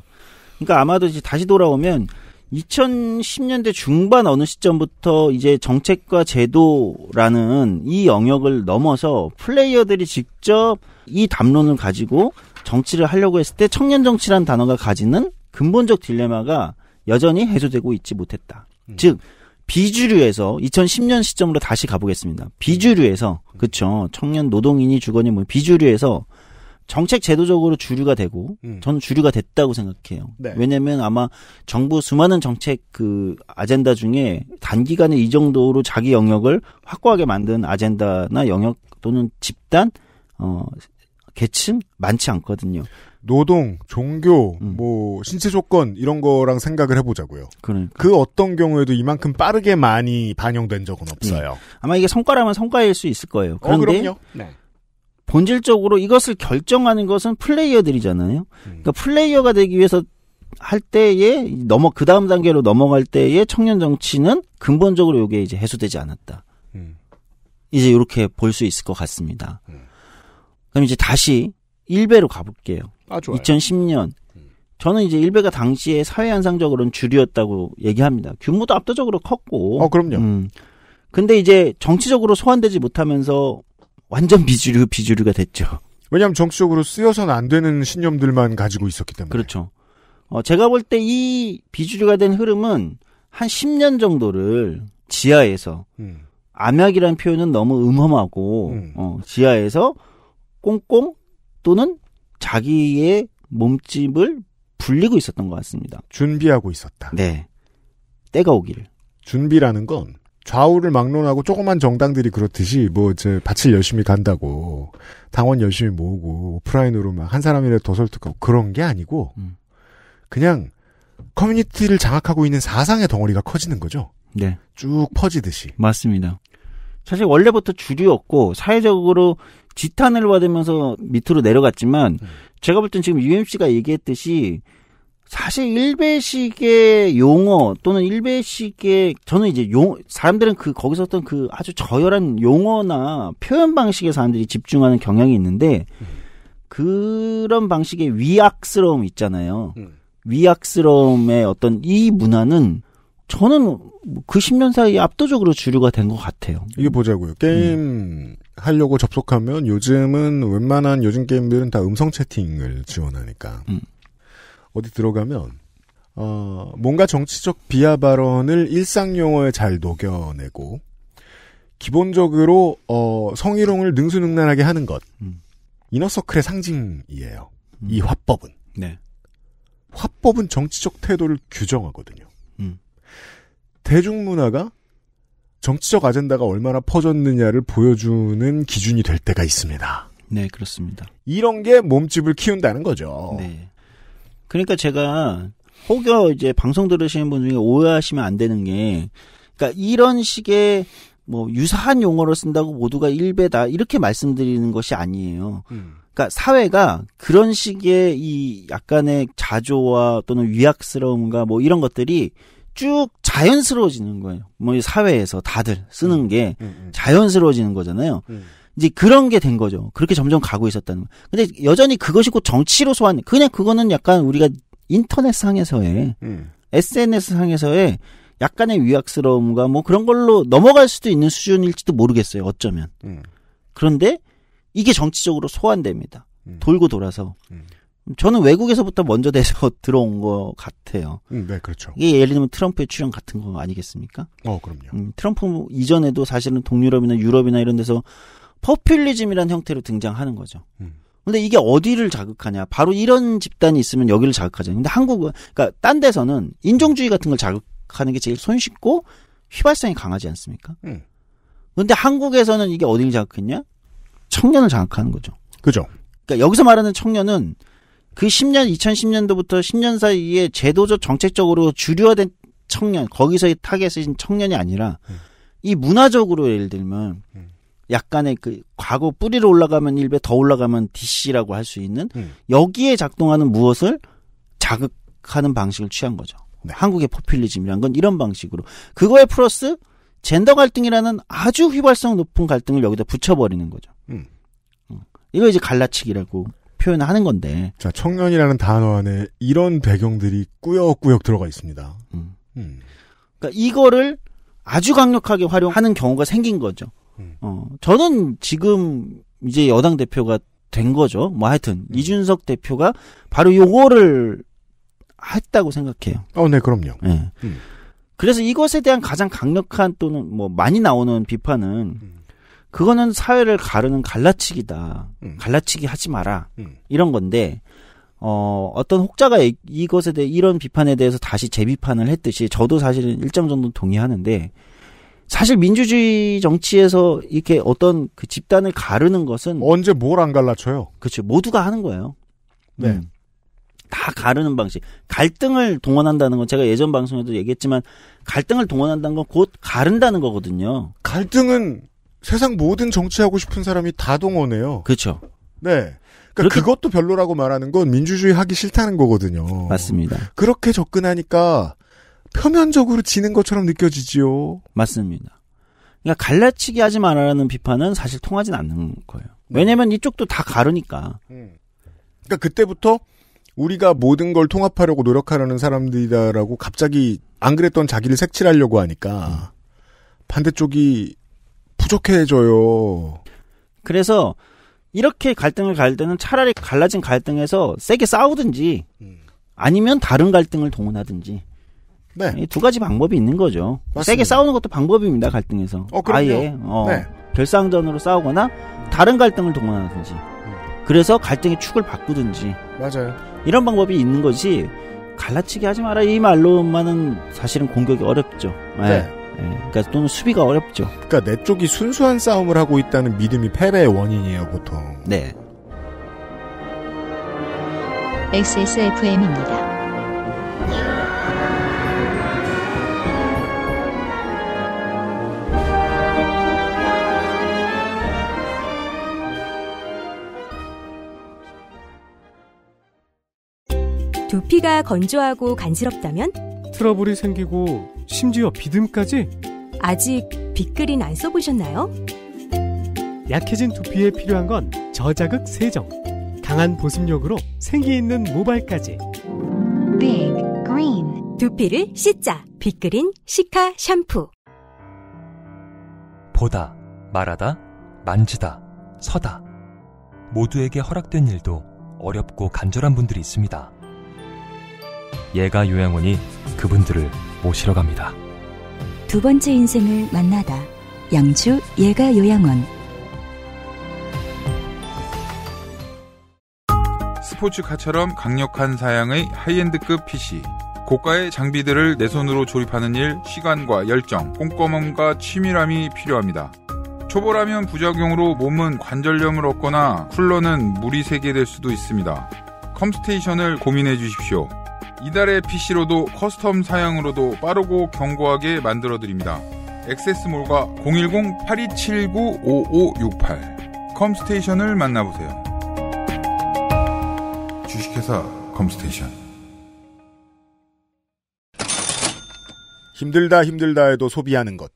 그러니까 아마도 이제 다시 돌아오면 2010년대 중반 어느 시점부터 이제 정책과 제도라는 이 영역을 넘어서 플레이어들이 직접 이 담론을 가지고 정치를 하려고 했을 때 청년 정치라는 단어가 가지는 근본적 딜레마가 여전히 해소되고 있지 못했다. 음. 즉 비주류에서 2010년 시점으로 다시 가보겠습니다. 비주류에서 음. 음. 그쵸 청년 노동인이 주거니 뭐 비주류에서 정책 제도적으로 주류가 되고 음. 저는 주류가 됐다고 생각해요. 네. 왜냐면 아마 정부 수많은 정책 그 아젠다 중에 단기간에 이 정도로 자기 영역을 확고하게 만든 아젠다나 영역 또는 집단 어 계층 많지 않거든요. 노동, 종교, 음. 뭐 신체 조건 이런 거랑 생각을 해보자고요. 그러니까. 그 어떤 경우에도 이만큼 빠르게 많이 반영된 적은 예. 없어요. 네. 아마 이게 성과라면 성과일 수 있을 거예요. 어, 그런데 어, 네. 본질적으로 이것을 결정하는 것은 플레이어들이잖아요. 음. 그러니까 플레이어가 되기 위해서 할 때에 넘어 그 다음 단계로 넘어갈 때에 청년 정치는 근본적으로 이게 이제 해소되지 않았다. 음. 이제 이렇게 볼 수 있을 것 같습니다. 음. 그럼 이제 다시 1배로 가볼게요. 아, 2010년. 저는 이제 일베가 당시에 사회현상적으로는 주류였다고 얘기합니다. 규모도 압도적으로 컸고. 어, 그럼요. 음. 근데 이제 정치적으로 소환되지 못하면서 완전 비주류, 비주류가 됐죠. 왜냐하면 정치적으로 쓰여서는 안 되는 신념들만 가지고 있었기 때문에. 그렇죠. 어, 제가 볼 때 이 비주류가 된 흐름은 한 10년 정도를 지하에서, 음. 암약이라는 표현은 너무 음험하고, 음. 어, 지하에서 꽁꽁 또는 자기의 몸집을 불리고 있었던 것 같습니다. 준비하고 있었다. 네. 때가 오기를. 준비라는 건 좌우를 막론하고 조그만 정당들이 그렇듯이 뭐제 밭을 열심히 간다고 당원 열심히 모으고 오프라인으로 막 한 사람이라도 더 설득하고 그런 게 아니고 음. 그냥 커뮤니티를 장악하고 있는 사상의 덩어리가 커지는 거죠. 네. 쭉 퍼지듯이. 맞습니다. 사실 원래부터 주류였고 사회적으로 지탄을 받으면서 밑으로 내려갔지만 네. 제가 볼 땐 지금 UMC가 얘기했듯이 사실 일베식의 용어 또는 일베식의 저는 이제 용 사람들은 그 거기서 어떤 그 아주 저열한 용어나 표현 방식에 사람들이 집중하는 경향이 있는데 음. 그런 방식의 위악스러움 있잖아요. 음. 위악스러움의 어떤 이 문화는 저는 그 10년 사이에 압도적으로 주류가 된 것 같아요. 이게 보자고요. 게임 음. 하려고 접속하면 요즘은 웬만한 요즘 게임들은 다 음성 채팅을 지원하니까 음. 어디 들어가면 어, 뭔가 정치적 비하 발언을 일상 용어에 잘 녹여내고 기본적으로 어, 성희롱을 능수능란하게 하는 것 음. 이너서클의 상징이에요. 이 음. 화법은. 네. 화법은 정치적 태도를 규정하거든요. 대중문화가 정치적 아젠다가 얼마나 퍼졌느냐를 보여주는 기준이 될 때가 있습니다. 네, 그렇습니다. 이런 게 몸집을 키운다는 거죠. 네. 그러니까 제가 혹여 이제 방송 들으시는 분 중에 오해하시면 안 되는 게, 그러니까 이런 식의 뭐 유사한 용어를 쓴다고 모두가 일배다 이렇게 말씀드리는 것이 아니에요. 음. 그러니까 사회가 그런 식의 이 약간의 자조와 또는 위약스러움과 뭐 이런 것들이 쭉 자연스러워지는 거예요. 뭐 사회에서 다들 쓰는 음, 게 음, 음. 자연스러워지는 거잖아요. 이제 그런 게 된 거죠. 그렇게 점점 가고 있었다는 거. 근데 여전히 그것이 곧 정치로 소환. 그냥 그거는 약간 우리가 인터넷 상에서의 음. SNS 상에서의 약간의 위약스러움과 뭐 그런 걸로 넘어갈 수도 있는 수준일지도 모르겠어요. 어쩌면. 그런데 이게 정치적으로 소환됩니다. 돌고 돌아서. 저는 외국에서부터 먼저 돼서 (laughs) 들어온 것 같아요. 음, 네, 그렇죠. 이게 예를 들면 트럼프의 출연 같은 거 아니겠습니까? 어, 그럼요. 음, 트럼프 이전에도 사실은 동유럽이나 유럽이나 이런 데서 퍼퓰리즘이라는 형태로 등장하는 거죠. 음. 근데 이게 어디를 자극하냐? 바로 이런 집단이 있으면 여기를 자극하죠. 근데 한국은 그러니까 딴 데서는 인종주의 같은 걸 자극하는 게 제일 손쉽고 휘발성이 강하지 않습니까? 음. 근데 한국에서는 이게 어디를 자극했냐? 청년을 자극하는 거죠. 그죠. 그러니까 여기서 말하는 청년은 그 10년 2010년도부터 10년 사이에 제도적 정책적으로 주류화된 청년 거기서의 타겟인 청년이 아니라 음. 이 문화적으로 예를 들면 약간의 그 과거 뿌리로 올라가면 1배 더 올라가면 DC라고 할 수 있는 음. 여기에 작동하는 무엇을 자극하는 방식을 취한 거죠. 네. 한국의 포퓰리즘이란 건 이런 방식으로 그거에 플러스 젠더 갈등이라는 아주 휘발성 높은 갈등을 여기다 붙여버리는 거죠. 음. 어. 이거 이제 갈라치기라고 표현하는 건데. 자, 청년이라는 단어 안에 이런 배경들이 꾸역꾸역 들어가 있습니다. 음. 음. 그러니까 이거를 아주 강력하게 활용하는 경우가 생긴 거죠. 음. 어, 저는 지금 이제 여당 대표가 된 거죠. 뭐 하여튼 음. 이준석 대표가 바로 요거를 했다고 생각해요. 어, 네, 그럼요. 네. 그래서 이것에 대한 가장 강력한 또는 뭐 많이 나오는 비판은 음. 그거는 사회를 가르는 갈라치기다. 음. 갈라치기 하지 마라. 음. 이런 건데 어, 어떤 혹자가 이것에 대해 이런 비판에 대해서 다시 재비판을 했듯이 저도 사실은 일정 정도 동의하는데 사실 민주주의 정치에서 이렇게 어떤 그 집단을 가르는 것은 언제 뭘 안 갈라쳐요? 그렇죠. 모두가 하는 거예요. 네. 음. 다 가르는 방식. 갈등을 동원한다는 건 제가 예전 방송에도 얘기했지만 갈등을 동원한다는 건 곧 가른다는 거거든요. 갈등은 세상 모든 정치하고 싶은 사람이 다 동원해요. 그렇죠. 네. 그러니까 그것도 별로라고 말하는 건 민주주의 하기 싫다는 거거든요. 맞습니다. 그렇게 접근하니까 표면적으로 지는 것처럼 느껴지지요. 맞습니다. 그러니까 갈라치기 하지 말라는 아 비판은 사실 통하진 않는 거예요. 네. 왜냐면 이쪽도 다 가르니까. 음. 그러니까 그때부터 우리가 모든 걸 통합하려고 노력하려는 사람들이다라고 갑자기 안 그랬던 자기를 색칠하려고 하니까 음. 반대쪽이 부족해져요. 그래서 이렇게 갈등을 갈 때는 차라리 갈라진 갈등에서 세게 싸우든지 아니면 다른 갈등을 동원하든지 네. 두 가지 방법이 있는 거죠. 맞습니다. 세게 싸우는 것도 방법입니다. 갈등에서 어, 아예 어, 네. 결상전으로 싸우거나 다른 갈등을 동원하든지 그래서 갈등의 축을 바꾸든지 맞아요. 이런 방법이 있는 거지 갈라치기 하지 마라 이 말로만은 사실은 공격이 어렵죠. 네. 네. 그러니까 또는 수비가 어렵죠. 그러니까 내 쪽이 순수한 싸움을 하고 있다는 믿음이 패배의 원인이에요, 보통. 네. XSFM입니다. 두피가 건조하고 간지럽다면 트러블이 생기고 심지어 비듬까지? 아직 빗글인 안 써보셨나요? 약해진 두피에 필요한 건 저자극 세정, 강한 보습력으로 생기 있는 모발까지. Big 두피를 씻자 빗그린 시카 샴푸. 보다, 말하다, 만지다, 서다. 모두에게 허락된 일도 어렵고 간절한 분들이 있습니다. 예가 요양원이 그분들을 모시러 갑니다. 두 번째 인생을 만나다. 양주 예가 요양원. 스포츠카처럼 강력한 사양의 하이엔드급 PC. 고가의 장비들을 내 손으로 조립하는 일, 시간과 열정, 꼼꼼함과 치밀함이 필요합니다. 초보라면 부작용으로 몸은 관절염을 얻거나 쿨러는 물이 새게 될 수도 있습니다. 컴스테이션을 고민해 주십시오. 이달의 PC로도 커스텀 사양으로도 빠르고 견고하게 만들어드립니다. 액세스몰과 010-8279-5568 컴스테이션을 만나보세요. 주식회사 컴스테이션 힘들다 힘들다 해도 소비하는 것.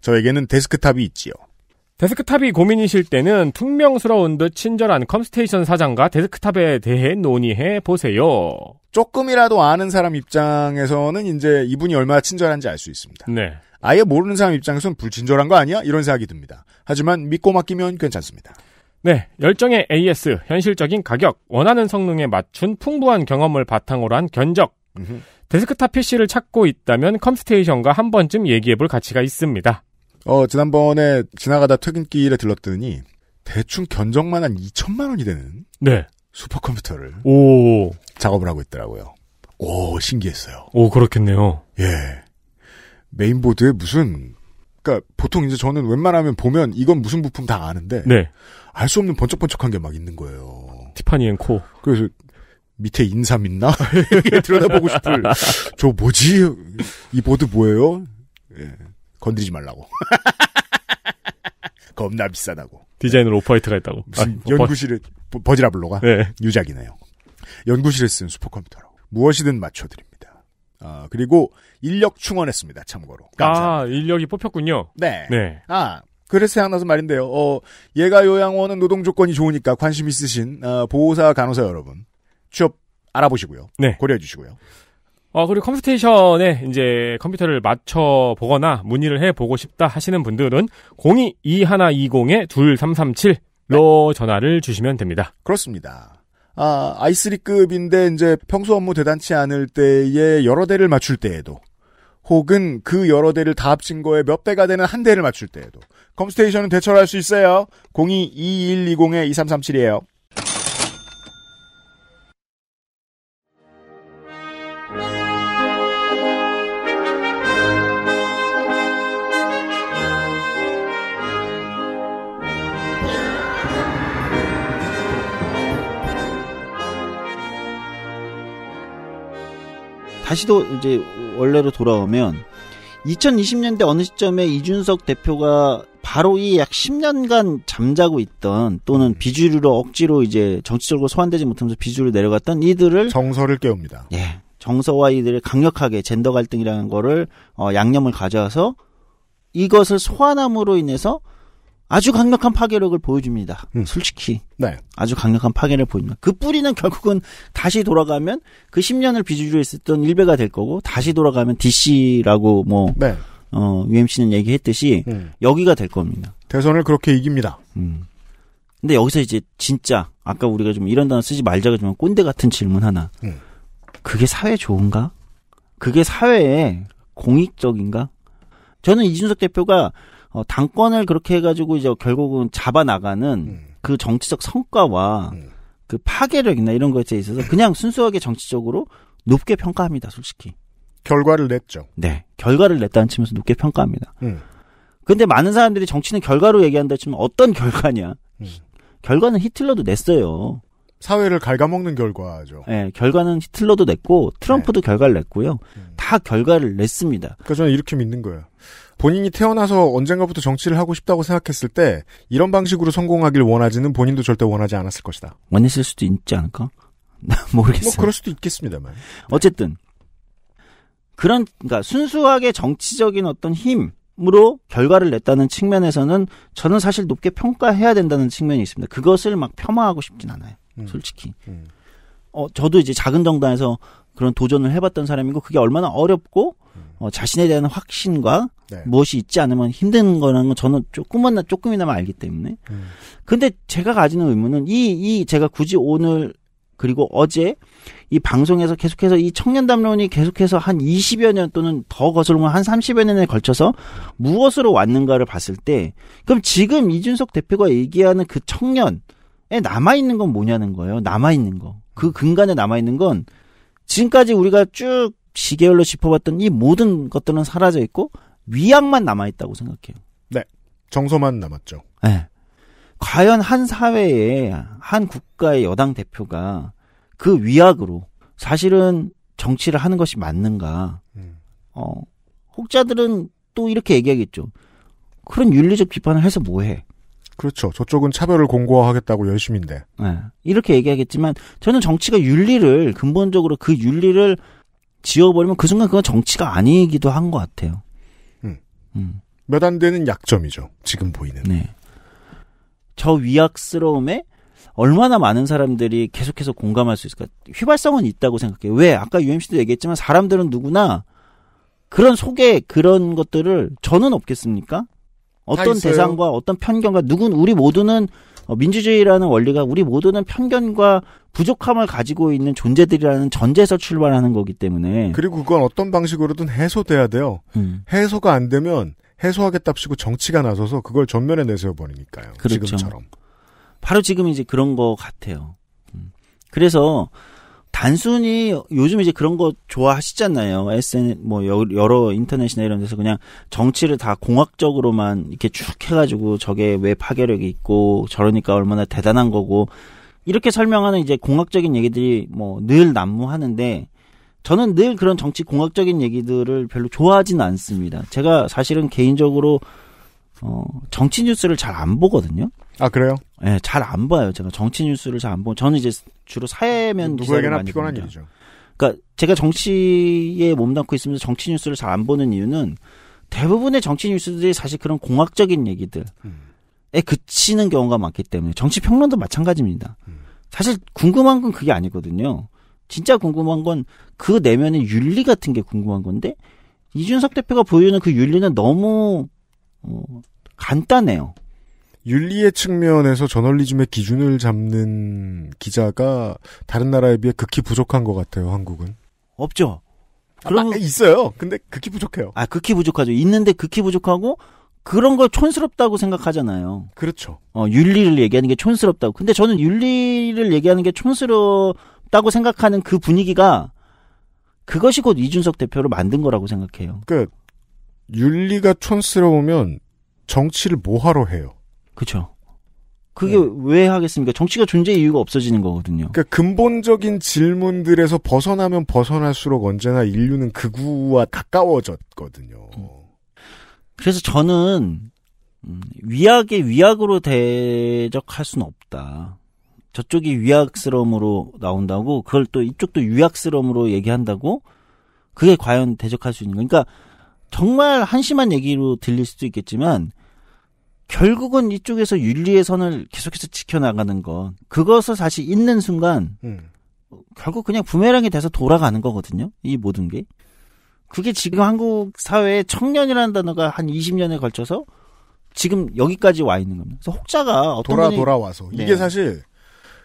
저에게는 데스크탑이 있지요. 데스크탑이 고민이실 때는 퉁명스러운 듯 친절한 컴스테이션 사장과 데스크탑에 대해 논의해 보세요. 조금이라도 아는 사람 입장에서는 이제 이분이 얼마나 친절한지 알 수 있습니다. 네. 아예 모르는 사람 입장에서는 불친절한 거 아니야? 이런 생각이 듭니다. 하지만 믿고 맡기면 괜찮습니다. 네, 열정의 AS, 현실적인 가격, 원하는 성능에 맞춘 풍부한 경험을 바탕으로 한 견적. 음흠. 데스크탑 PC를 찾고 있다면 컴스테이션과 한 번쯤 얘기해볼 가치가 있습니다. 어, 지난번에 지나가다 퇴근길에 들렀더니 대충 견적만 한 2천만 원이 되는 네. 슈퍼컴퓨터를 오. 작업을 하고 있더라고요. 오, 신기했어요. 오, 그렇겠네요. 예. 메인보드에 무슨, 그니까 보통 이제 저는 웬만하면 보면 이건 무슨 부품 다 아는데. 네. 알 수 없는 번쩍번쩍한 게 막 있는 거예요. 티파니 앤 코. 그래서 밑에 인삼 있나? (laughs) 들여다보고 싶을. (laughs) 저 뭐지? 이 보드 뭐예요? 예. 건드리지 말라고. (laughs) 겁나 비싸다고. 디자인으로 오퍼화이트가 있다고. 무슨 아, 연구실에 버지라블로가 네. 유작이네요. 연구실에 쓴 슈퍼컴퓨터로 무엇이든 맞춰드립니다. 아, 그리고 인력 충원했습니다. 참고로. 아, 감사합니다. 아, 인력이 뽑혔군요. 네. 네. 아, 그래서 생각나서 말인데요. 어, 얘가 요양원은 노동 조건이 좋으니까 관심 있으신 어, 보호사 간호사 여러분 취업 알아보시고요. 네. 고려해 주시고요. 어, 그리고 컴스테이션에 이제 컴퓨터를 맞춰 보거나 문의를 해 보고 싶다 하시는 분들은 022120에 2337로 네. 전화를 주시면 됩니다. 그렇습니다. 아, 아이스리급인데 이제 평소 업무 대단치 않을 때에 여러 대를 맞출 때에도 혹은 그 여러 대를 다 합친 거에 몇대가 되는 한 대를 맞출 때에도 컴스테이션은 대처를 할 수 있어요. 02-2120-2337이에요. 다시 도 이제 원래로 돌아오면 2020년대 어느 시점에 이준석 대표가 바로 이 약 10년간 잠자고 있던 또는 음. 비주류로 억지로 이제 정치적으로 소환되지 못하면서 비주류로 내려갔던 이들을 정서를 깨웁니다. 예. 정서와 이들을 강력하게 젠더 갈등이라는 거를 어 양념을 가져와서 이것을 소환함으로 인해서 아주 강력한 파괴력을 보여줍니다. 음. 솔직히. 네. 아주 강력한 파괴를 보입니다. 그 뿌리는 결국은 다시 돌아가면 그 10년을 비주류에 있었던 일베가 될 거고 다시 돌아가면 DC라고 뭐 네. 어, UMC는 얘기했듯이 음. 여기가 될 겁니다. 대선을 그렇게 이깁니다. 음. 근데 여기서 이제 진짜 아까 우리가 좀 이런 단어 쓰지 말자고좀 꼰대 같은 질문 하나. 음. 그게 사회 좋은가? 그게 사회에 공익적인가? 저는 이준석 대표가 어, 당권을 그렇게 해가지고 이제 결국은 잡아 나가는 음. 그 정치적 성과와 음. 그 파괴력이나 이런 것에 있어서 그냥 순수하게 정치적으로 높게 평가합니다, 솔직히. 결과를 냈죠. 네, 결과를 냈다는 치면서 높게 평가합니다. 음. 근데 많은 사람들이 정치는 결과로 얘기한다 치면 어떤 결과냐? 음. 결과는 히틀러도 냈어요. 사회를 갉아먹는 결과죠. 네, 결과는 히틀러도 냈고 트럼프도 네. 결과를 냈고요. 음. 다 결과를 냈습니다. 그러니까 저는 이렇게 믿는 거예요. 본인이 태어나서 언젠가부터 정치를 하고 싶다고 생각했을 때 이런 방식으로 성공하길 원하지는 본인도 절대 원하지 않았을 것이다. 원했을 수도 있지 않을까? (laughs) 모르겠어요. 뭐 그럴 수도 있겠습니다만. 어쨌든 그런 그러니까 순수하게 정치적인 어떤 힘으로 결과를 냈다는 측면에서는 저는 사실 높게 평가해야 된다는 측면이 있습니다. 그것을 막 폄하하고 싶진 않아요. 음. 솔직히. 음, 음. 어, 저도 이제 작은 정당에서 그런 도전을 해봤던 사람이고 그게 얼마나 어렵고 어, 자신에 대한 확신과 네. 무엇이 있지 않으면 힘든 거라는 건 저는 조금만 나 조금이나마 알기 때문에. 음. 근데 제가 가지는 의문은 이이 이 제가 굳이 오늘 그리고 어제 이 방송에서 계속해서 이 청년 담론이 계속해서 한 20여 년 또는 더 거슬러 한 30여 년에 걸쳐서 무엇으로 왔는가를 봤을 때 그럼 지금 이준석 대표가 얘기하는 그 청년에 남아 있는 건 뭐냐는 거예요. 남아 있는 거. 그 근간에 남아 있는 건 지금까지 우리가 쭉 시계열로 짚어봤던 이 모든 것들은 사라져 있고 위약만 남아 있다고 생각해요. 네. 정서만 남았죠. 네. 과연 한 사회에 한 국가의 여당 대표가 그 위약으로 사실은 정치를 하는 것이 맞는가? 음. 어, 혹자들은 또 이렇게 얘기하겠죠. 그런 윤리적 비판을 해서 뭐해? 그렇죠. 저쪽은 차별을 공고화하겠다고 열심인데. 네. 이렇게 얘기하겠지만 저는 정치가 윤리를 근본적으로 그 윤리를 지워버리면 그 순간 그건 정치가 아니기도 한 것 같아요. 음. 음. 몇안 되는 약점이죠. 지금 보이는. 네. 저 위약스러움에 얼마나 많은 사람들이 계속해서 공감할 수 있을까? 휘발성은 있다고 생각해요. 왜? 아까 UMC도 얘기했지만 사람들은 누구나 그런 속에 그런 것들을 저는 없겠습니까? 어떤 대상과 어떤 편견과 누군 우리 모두는 어, 민주주의라는 원리가 우리 모두는 편견과 부족함을 가지고 있는 존재들이라는 전제에서 출발하는 거기 때문에 그리고 그건 어떤 방식으로든 해소돼야 돼요. 음. 해소가 안 되면 해소하겠답시고 정치가 나서서 그걸 전면에 내세워 버리니까요. 그렇죠. 지금처럼 바로 지금 이제 그런 거 같아요. 음. 그래서 단순히 요즘 이제 그런 거 좋아하시잖아요. SN 뭐 여러 인터넷이나 이런 데서 그냥 정치를 다 공학적으로만 이렇게 쭉 해가지고 저게 왜 파괴력이 있고 저러니까 얼마나 대단한 거고 이렇게 설명하는 이제 공학적인 얘기들이 뭐 늘 난무하는데 저는 늘 그런 정치 공학적인 얘기들을 별로 좋아하지는 않습니다. 제가 사실은 개인적으로 어 정치 뉴스를 잘 안 보거든요. 아 그래요? 예, 잘 안 봐요. 제가 정치 뉴스를 잘 안 보고 저는 이제 주로 사회면 누구에게나 피곤한 보니까. 일이죠. 그러니까 제가 정치에 몸담고 있으면서 정치 뉴스를 잘 안 보는 이유는 대부분의 정치 뉴스들이 사실 그런 공학적인 얘기들에 그치는 경우가 많기 때문에 정치 평론도 마찬가지입니다. 음. 사실 궁금한 건 그게 아니거든요. 진짜 궁금한 건 그 내면의 윤리 같은 게 궁금한 건데 이준석 대표가 보여주는 그 윤리는 너무 어, 간단해요. 윤리의 측면에서 저널리즘의 기준을 잡는 기자가 다른 나라에 비해 극히 부족한 것 같아요, 한국은. 없죠. 그럼 아, 있어요. 근데 극히 부족해요. 아, 극히 부족하죠. 있는데 극히 부족하고 그런 걸 촌스럽다고 생각하잖아요. 그렇죠. 어, 윤리를 얘기하는 게 촌스럽다고. 근데 저는 윤리를 얘기하는 게 촌스럽다고 생각하는 그 분위기가 그것이 곧 이준석 대표를 만든 거라고 생각해요. 그 윤리가 촌스러우면 정치를 뭐하러 해요? 그쵸 그게 네. 왜 하겠습니까? 정치가 존재 이유가 없어지는 거거든요. 그러니까 근본적인 질문들에서 벗어나면 벗어날수록 언제나 인류는 극우와 가까워졌거든요. 음. 그래서 저는 음, 위약의 위약으로 대적할 수는 없다. 저쪽이 위약스러움으로 나온다고 그걸 또 이쪽도 위약스러움으로 얘기한다고 그게 과연 대적할 수 있는 거. 그러니까 정말 한심한 얘기로 들릴 수도 있겠지만 결국은 이쪽에서 윤리의 선을 계속해서 지켜나가는 것 그것을 사실 있는 순간 음. 결국 그냥 부메랑이 돼서 돌아가는 거거든요. 이 모든 게. 그게 지금 한국 사회에 청년이라는 단어가 한 20년에 걸쳐서 지금 여기까지 와 있는 겁니다. 그래서 혹자가 돌아 분이... 돌아와서 네. 이게 사실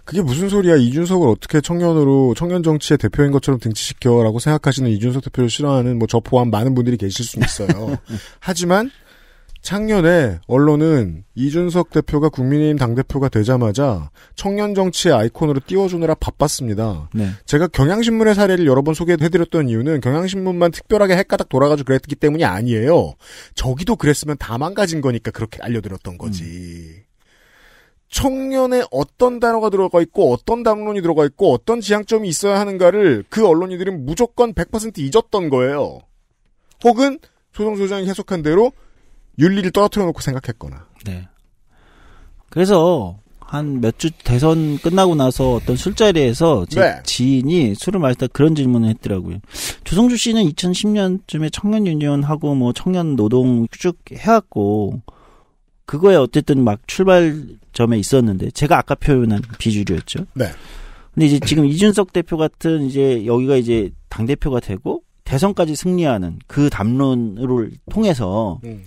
그게 무슨 소리야 이준석을 어떻게 청년으로 청년 정치의 대표인 것처럼 등치시켜라고 생각하시는 이준석 대표를 싫어하는 뭐저 포함 많은 분들이 계실 수 있어요. (laughs) 하지만 작년에 언론은 이준석 대표가 국민의힘 당대표가 되자마자 청년 정치의 아이콘으로 띄워주느라 바빴습니다. 네. 제가 경향신문의 사례를 여러 번 소개해드렸던 이유는 경향신문만 특별하게 헷가닥 돌아가지고 그랬기 때문이 아니에요. 저기도 그랬으면 다 망가진 거니까 그렇게 알려드렸던 거지. 음. 청년에 어떤 단어가 들어가 있고 어떤 담론이 들어가 있고 어떤 지향점이 있어야 하는가를 그 언론인들은 무조건 100% 잊었던 거예요. 혹은 소정 소장이 해석한 대로 윤리를 떨어뜨려 놓고 생각했거나. 네. 그래서 한 몇 주 대선 끝나고 나서 어떤 술자리에서 제 네. 지인이 술을 마시다 그런 질문을 했더라고요. 조성주 씨는 2010년쯤에 청년 유니온하고 뭐 청년 노동 쭉 해왔고 그거에 어쨌든 막 출발점에 있었는데 제가 아까 표현한 비주류였죠. 네. 근데 이제 지금 이준석 대표 같은 이제 여기가 이제 당 대표가 되고 대선까지 승리하는 그 담론을 통해서 음.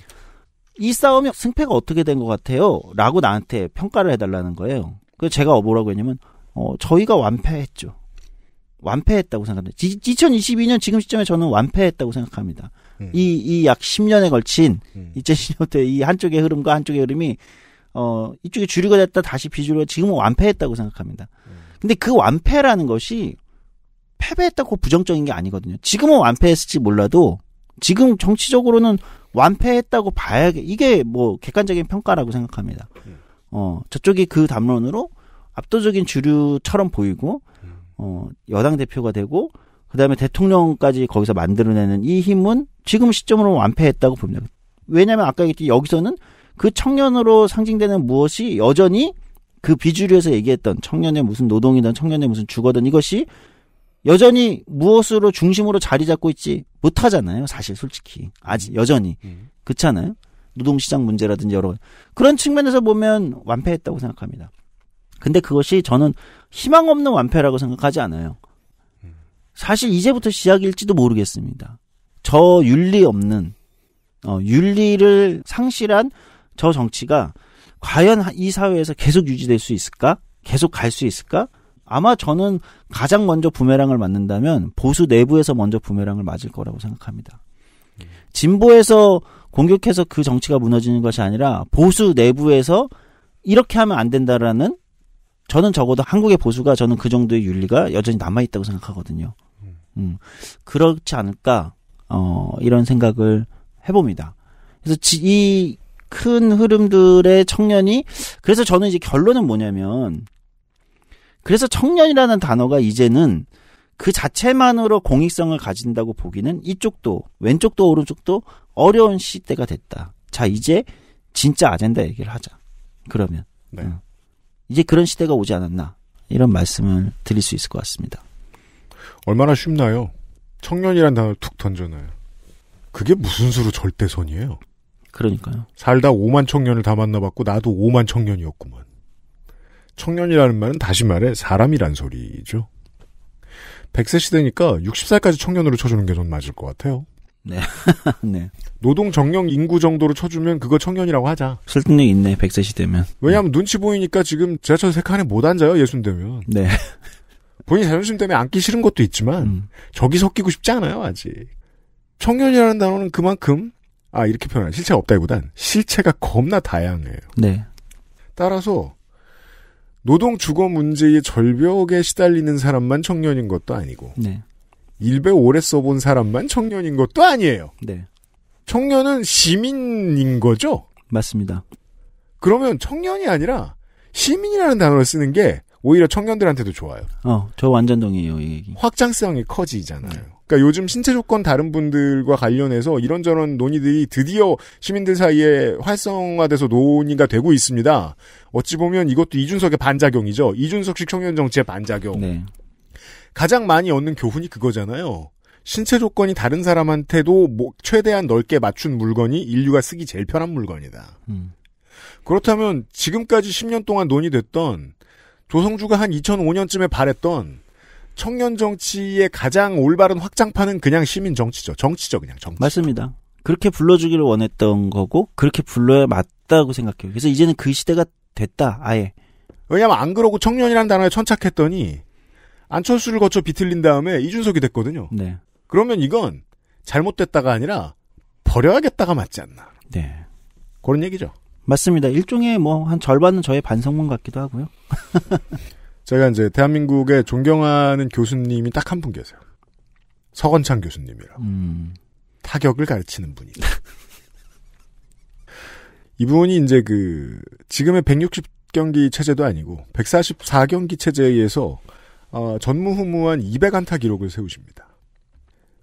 이 싸움이 승패가 어떻게 된 것 같아요? 라고 나한테 평가를 해달라는 거예요. 그래서 제가 뭐라고 했냐면, 어, 저희가 완패했죠. 완패했다고 생각합니다. 지, 2022년 지금 시점에 저는 완패했다고 생각합니다. 음. 이, 이 약 10년에 걸친 음. 2010년대 (laughs) 이 한쪽의 흐름과 한쪽의 흐름이, 어, 이쪽에 주류가 됐다 다시 비주류가 지금은 완패했다고 생각합니다. 음. 근데 그 완패라는 것이 패배했다고 부정적인 게 아니거든요. 지금은 완패했을지 몰라도 지금 정치적으로는 완패했다고 봐야 이게 뭐 객관적인 평가라고 생각합니다. 음. 어 저쪽이 그 담론으로 압도적인 주류처럼 보이고 음. 어 여당 대표가 되고 그다음에 대통령까지 거기서 만들어내는 이 힘은 지금 시점으로 완패했다고 봅니다. 왜냐하면 아까 얘기했듯이 여기서는 그 청년으로 상징되는 무엇이 여전히 그 비주류에서 얘기했던 청년의 무슨 노동이든 청년의 무슨 주거든 이것이 여전히 무엇으로 중심으로 자리 잡고 있지 못하잖아요. 사실 솔직히 아직 여전히 음. 그렇잖아요. 노동시장 문제라든지 여러 그런 측면에서 보면 완패했다고 생각합니다. 근데 그것이 저는 희망 없는 완패라고 생각하지 않아요. 음. 사실 이제부터 시작일지도 모르겠습니다. 저 윤리 없는 어, 윤리를 상실한 저 정치가 과연 이 사회에서 계속 유지될 수 있을까? 계속 갈 수 있을까? 아마 저는 가장 먼저 부메랑을 맞는다면 보수 내부에서 먼저 부메랑을 맞을 거라고 생각합니다. 진보에서 공격해서 그 정치가 무너지는 것이 아니라 보수 내부에서 이렇게 하면 안 된다라는 저는 적어도 한국의 보수가 저는 그 정도의 윤리가 여전히 남아 있다고 생각하거든요. 음, 그렇지 않을까 어, 이런 생각을 해봅니다. 그래서 이 큰 흐름들의 청년이 그래서 저는 이제 결론은 뭐냐면 그래서 청년이라는 단어가 이제는 그 자체만으로 공익성을 가진다고 보기는 이쪽도 왼쪽도 오른쪽도 어려운 시대가 됐다. 자 이제 진짜 아젠다 얘기를 하자. 그러면 네. 어. 이제 그런 시대가 오지 않았나 이런 말씀을 드릴 수 있을 것 같습니다. 얼마나 쉽나요? 청년이란 단어를 툭 던져놔요. 그게 무슨 수로 절대선이에요? 그러니까요. 살다 5만 청년을 다 만나봤고 나도 5만 청년이었구만. 청년이라는 말은 다시 말해 사람이란 소리죠. 100세 시대니까 60살까지 청년으로 쳐주는 게전 맞을 것 같아요. 네. (laughs) 네. 노동 정령 인구 정도로 쳐주면 그거 청년이라고 하자. 설득력 있네, 100세 시대면. 왜냐하면 네. 눈치 보이니까 지금 지하철 세 칸에 못 앉아요, 예순 되면. 네. 본인 자존심 때문에 앉기 싫은 것도 있지만, 음. 저기 섞이고 싶지 않아요, 아직. 청년이라는 단어는 그만큼, 아, 이렇게 표현하 실체가 없다기보단, 실체가 겁나 다양해요. 네. 따라서, 노동 주거 문제의 절벽에 시달리는 사람만 청년인 것도 아니고 네. 일배 오래 써본 사람만 청년인 것도 아니에요. 네. 청년은 시민인 거죠? 맞습니다. 그러면 청년이 아니라 시민이라는 단어를 쓰는 게 오히려 청년들한테도 좋아요. 어, 저 완전 동의해요, 이 얘기. 확장성이 커지잖아요. 네. 그러니까 요즘 신체 조건 다른 분들과 관련해서 이런저런 논의들이 드디어 시민들 사이에 활성화돼서 논의가 되고 있습니다. 어찌 보면 이것도 이준석의 반작용이죠. 이준석식 청년 정치의 반작용. 네. 가장 많이 얻는 교훈이 그거잖아요. 신체 조건이 다른 사람한테도 뭐 최대한 넓게 맞춘 물건이 인류가 쓰기 제일 편한 물건이다. 음. 그렇다면 지금까지 10년 동안 논의됐던 조성주가 한 2005년쯤에 바랬던 청년 정치의 가장 올바른 확장판은 그냥 시민 정치죠. 정치죠, 그냥 정치. 맞습니다. 그렇게 불러주기를 원했던 거고 그렇게 불러야 맞다고 생각해요. 그래서 이제는 그 시대가 됐다, 아예. 왜냐면 하안 그러고 청년이라는 단어에 천착했더니 안철수를 거쳐 비틀린 다음에 이준석이 됐거든요. 네. 그러면 이건 잘못됐다가 아니라 버려야겠다가 맞지 않나. 네. 그런 얘기죠. 맞습니다. 일종의 뭐 한 절반은 저의 반성문 같기도 하고요. (laughs) 제가 이제 대한민국에 존경하는 교수님이 딱 한 분 계세요. 서건창 교수님이라고. 음. 타격을 가르치는 분이 이분이 이제 그, 지금의 160경기 체제도 아니고, 144경기 체제에 의해서, 어, 전무후무한 200안타 기록을 세우십니다.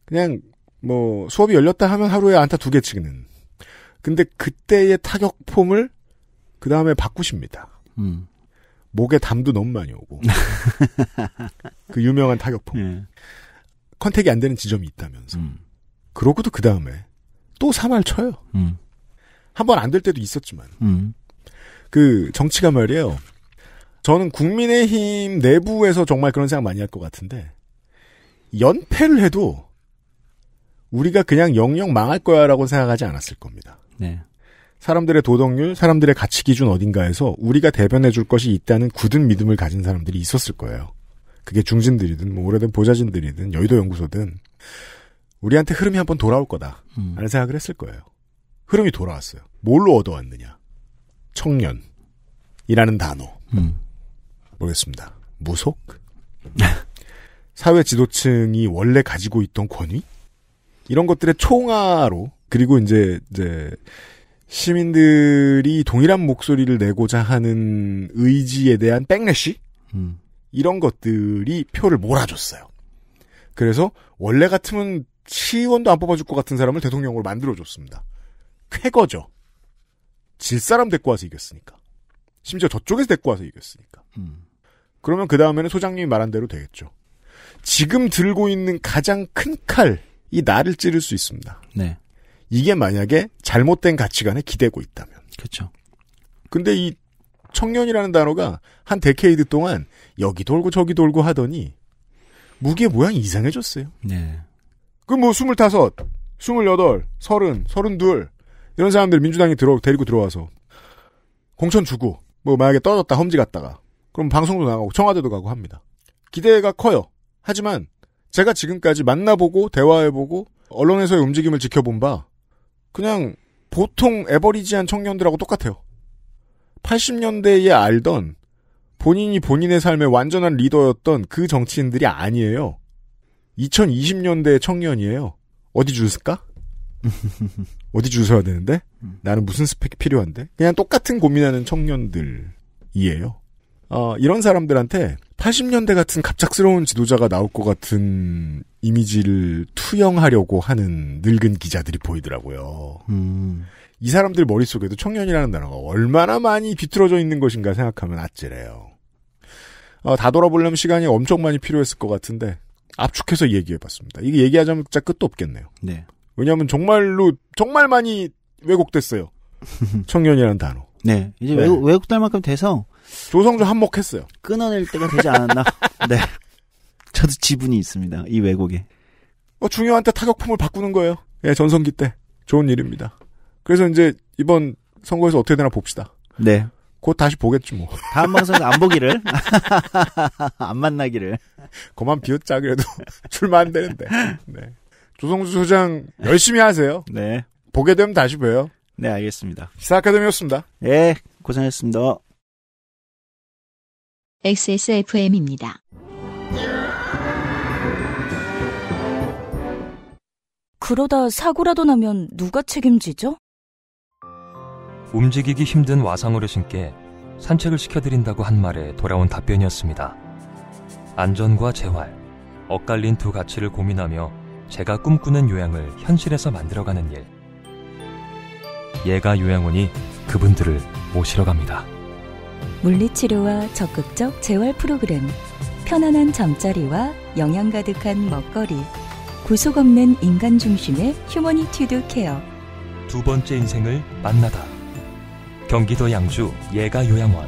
그냥, 뭐, 수업이 열렸다 하면 하루에 안타 두 개 치는. 근데 그때의 타격 폼을, 그 다음에 바꾸십니다. 음. 목에 담도 너무 많이 오고 (laughs) 그 유명한 타격폼 네. 예. 컨택이 안 되는 지점이 있다면서 음. 그러고도 그 다음에 또 사말 쳐요. 음. 한번 안 될 때도 있었지만 음. 그 정치가 말이에요. 저는 국민의힘 내부에서 정말 그런 생각 많이 할 것 같은데 연패를 해도 우리가 그냥 영영 망할 거야라고 생각하지 않았을 겁니다. 네. 사람들의 도덕률, 사람들의 가치 기준 어딘가에서 우리가 대변해 줄 것이 있다는 굳은 믿음을 가진 사람들이 있었을 거예요. 그게 중진들이든 뭐 오래된 보좌진들이든 여의도 연구소든 우리한테 흐름이 한번 돌아올 거다. 음. 라는 생각을 했을 거예요. 흐름이 돌아왔어요. 뭘로 얻어왔느냐? 청년이라는 단어. 음. 모르겠습니다. 무속? (laughs) 사회 지도층이 원래 가지고 있던 권위? 이런 것들의 총화로 그리고 이제 이제 시민들이 동일한 목소리를 내고자 하는 의지에 대한 백래시 음. 이런 것들이 표를 몰아줬어요. 그래서 원래 같으면 시의원도 안 뽑아줄 것 같은 사람을 대통령으로 만들어줬습니다. 쾌거죠. 질 사람 데리고 와서 이겼으니까. 심지어 저쪽에서 데리고 와서 이겼으니까. 음. 그러면 그 다음에는 소장님이 말한 대로 되겠죠. 지금 들고 있는 가장 큰 칼, 이 나를 찌를 수 있습니다. 네. 이게 만약에 잘못된 가치관에 기대고 있다면. 그렇죠. 근데 이 청년이라는 단어가 한 데케이드 동안 여기 돌고 저기 돌고 하더니 무게 모양이 이상해졌어요. 네. 그뭐 스물다섯, 스물여덟, 서른, 서른둘 이런 사람들 민주당이 들어 데리고 들어와서 공천 주고 뭐 만약에 떨어졌다 험지 갔다가 그럼 방송도 나가고 청와대도 가고 합니다. 기대가 커요. 하지만 제가 지금까지 만나보고 대화해보고 언론에서의 움직임을 지켜본 바 그냥 보통 에버리지한 청년들하고 똑같아요. 80년대에 알던 본인이 본인의 삶의 완전한 리더였던 그 정치인들이 아니에요. 2020년대 청년이에요. 어디 줄을까 (laughs) 어디 주셔야 되는데? 음. 나는 무슨 스펙이 필요한데? 그냥 똑같은 고민하는 청년들이에요. 어, 이런 사람들한테 80년대 같은 갑작스러운 지도자가 나올 것 같은 이미지를 투영하려고 하는 늙은 기자들이 보이더라고요. 음. 이 사람들 머릿속에도 청년이라는 단어가 얼마나 많이 비틀어져 있는 것인가 생각하면 아찔해요. 어, 다 돌아보려면 시간이 엄청 많이 필요했을 것 같은데 압축해서 얘기해봤습니다. 이게 얘기하자면 진짜 끝도 없겠네요. 네. 왜냐하면 정말로 정말 많이 왜곡됐어요. (laughs) 청년이라는 단어. 네. 이제 네. 외국 외국딸만큼 돼서 조성주 한몫했어요. 끊어낼 때가 되지 않았나. (laughs) 네. 저도 지분이 있습니다. 이 왜곡에. 어, 중요한 때 타격품을 바꾸는 거예요. 예, 전성기 때. 좋은 일입니다. 그래서 이제 이번 선거에서 어떻게 되나 봅시다. 네. 곧 다시 보겠지 뭐. (laughs) 다음 방송에서 안 보기를. (laughs) 안 만나기를. 그만 비웃자 그래도 출마 (laughs) 안 되는데. 네. 조성주 소장 열심히 하세요. 네. 보게 되면 다시 봬요. 네, 알겠습니다. 시사 아카데미였습니다. 예, 고생하셨습니다 XSFM입니다. 그러다 사고라도 나면 누가 책임지죠? 움직이기 힘든 와상어르신께 산책을 시켜드린다고 한 말에 돌아온 답변이었습니다. 안전과 재활, 엇갈린 두 가치를 고민하며 제가 꿈꾸는 요양을 현실에서 만들어가는 일. 얘가 요양원이 그분들을 모시러 갑니다. 물리치료와 적극적 재활 프로그램, 편안한 잠자리와 영양 가득한 먹거리. 구속 없는 인간 중심의 휴머니티드 케어. 두 번째 인생을 만나다. 경기도 양주 예가 요양원.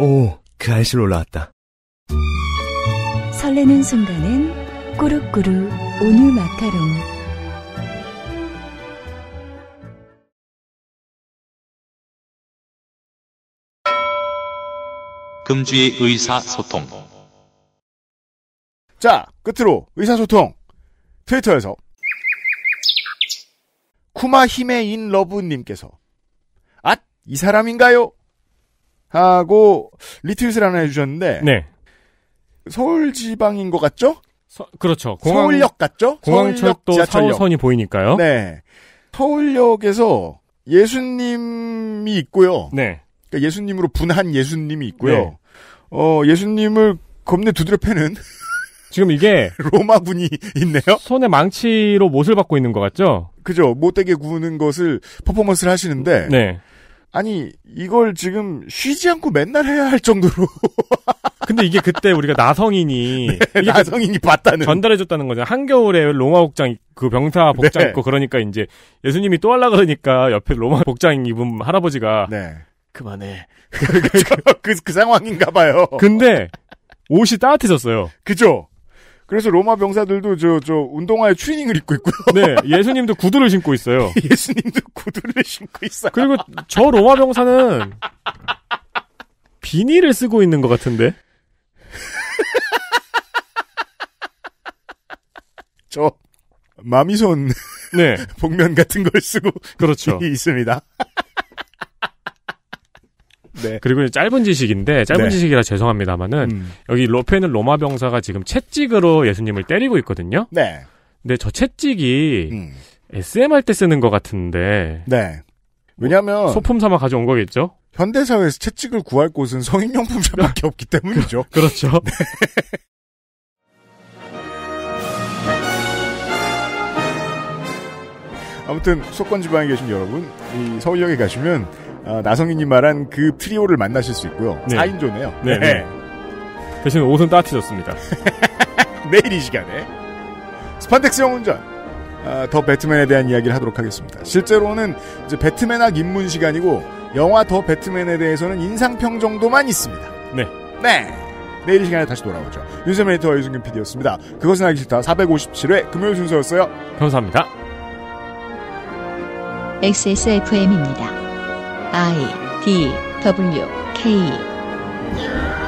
오, 그 알실 올라왔다. 설레는 순간은 꾸룩꾸룩 오뉴 마카롱. 금주의 의사소통 자, 끝으로 의사소통. 트위터에서 쿠마히메인 러브님께서 앗, 이 사람인가요? 하고 리트윗을 하나 해주셨는데 네. 서울 지방인 것 같죠? 서, 그렇죠. 공항, 서울역 같죠? 공항철도 서울선이 보이니까요. 네. 서울역에서 예수님이 있고요. 네. 그러니까 예수님으로 분한 예수님이 있고요. 네. 어, 예수님을 겁내 두드려 패는 지금 이게 (laughs) 로마분이 있네요. 손에 망치로 못을 받고 있는 것 같죠? 그죠. 못되게 구는 것을 퍼포먼스를 하시는데 네. 아니 이걸 지금 쉬지 않고 맨날 해야 할 정도로. (laughs) 근데 이게 그때 우리가 나성인이 네, 그 나성인이 봤다는 전달해줬다는 거죠. 한겨울에 로마 복장 그 병사 네. 복장 네. 입고 그러니까 이제 예수님이 또 할라 그러니까 옆에 로마 복장 입은 할아버지가 네. 그만해. 그, (laughs) 그, 그, 그 상황인가 봐요. 근데 옷이 따뜻해졌어요. 그죠? 그래서 로마 병사들도 저, 저, 운동화에 튜닝을 입고 있고요. (laughs) 네, 예수님도 구두를 신고 있어요. (laughs) 예수님도 구두를 신고 있어요. 그리고 저 로마 병사는 비닐을 쓰고 있는 것 같은데? (laughs) 저, 마미손. 네. 복면 같은 걸 쓰고. 그렇죠. 있습니다. 네. 그리고 짧은 지식인데 짧은 네. 지식이라 죄송합니다만은 음. 여기 로페는 로마 병사가 지금 채찍으로 예수님을 때리고 있거든요. 네. 근데 저 채찍이 음. SM 할 때 쓰는 것 같은데. 네. 왜냐하면 소품 삼아 가져온 거겠죠. 현대 사회에서 채찍을 구할 곳은 성인용품점밖에 없기 때문이죠. (laughs) 그렇죠. 네. 아무튼 수도권 지방에 계신 여러분, 이 서울역에 가시면 어, 나성윤님 말한 그 트리오를 만나실 수 있고요. 네. 4인조네요. 네, 네. 대신 옷은 따뜻해졌습니다. (laughs) 내일 이 시간에 스판텍스 영운전 아, 더 배트맨에 대한 이야기를 하도록 하겠습니다. 실제로는 이제 배트맨학 입문 시간이고 영화 더 배트맨에 대해서는 인상평 정도만 있습니다. 네. 네. 내일 이 시간에 다시 돌아오죠. 윤세민 에터와 유승균 PD였습니다. 그것은 알기 싫다 457회 금요일 순서였어요. 감사합니다. XSFM입니다. I D W K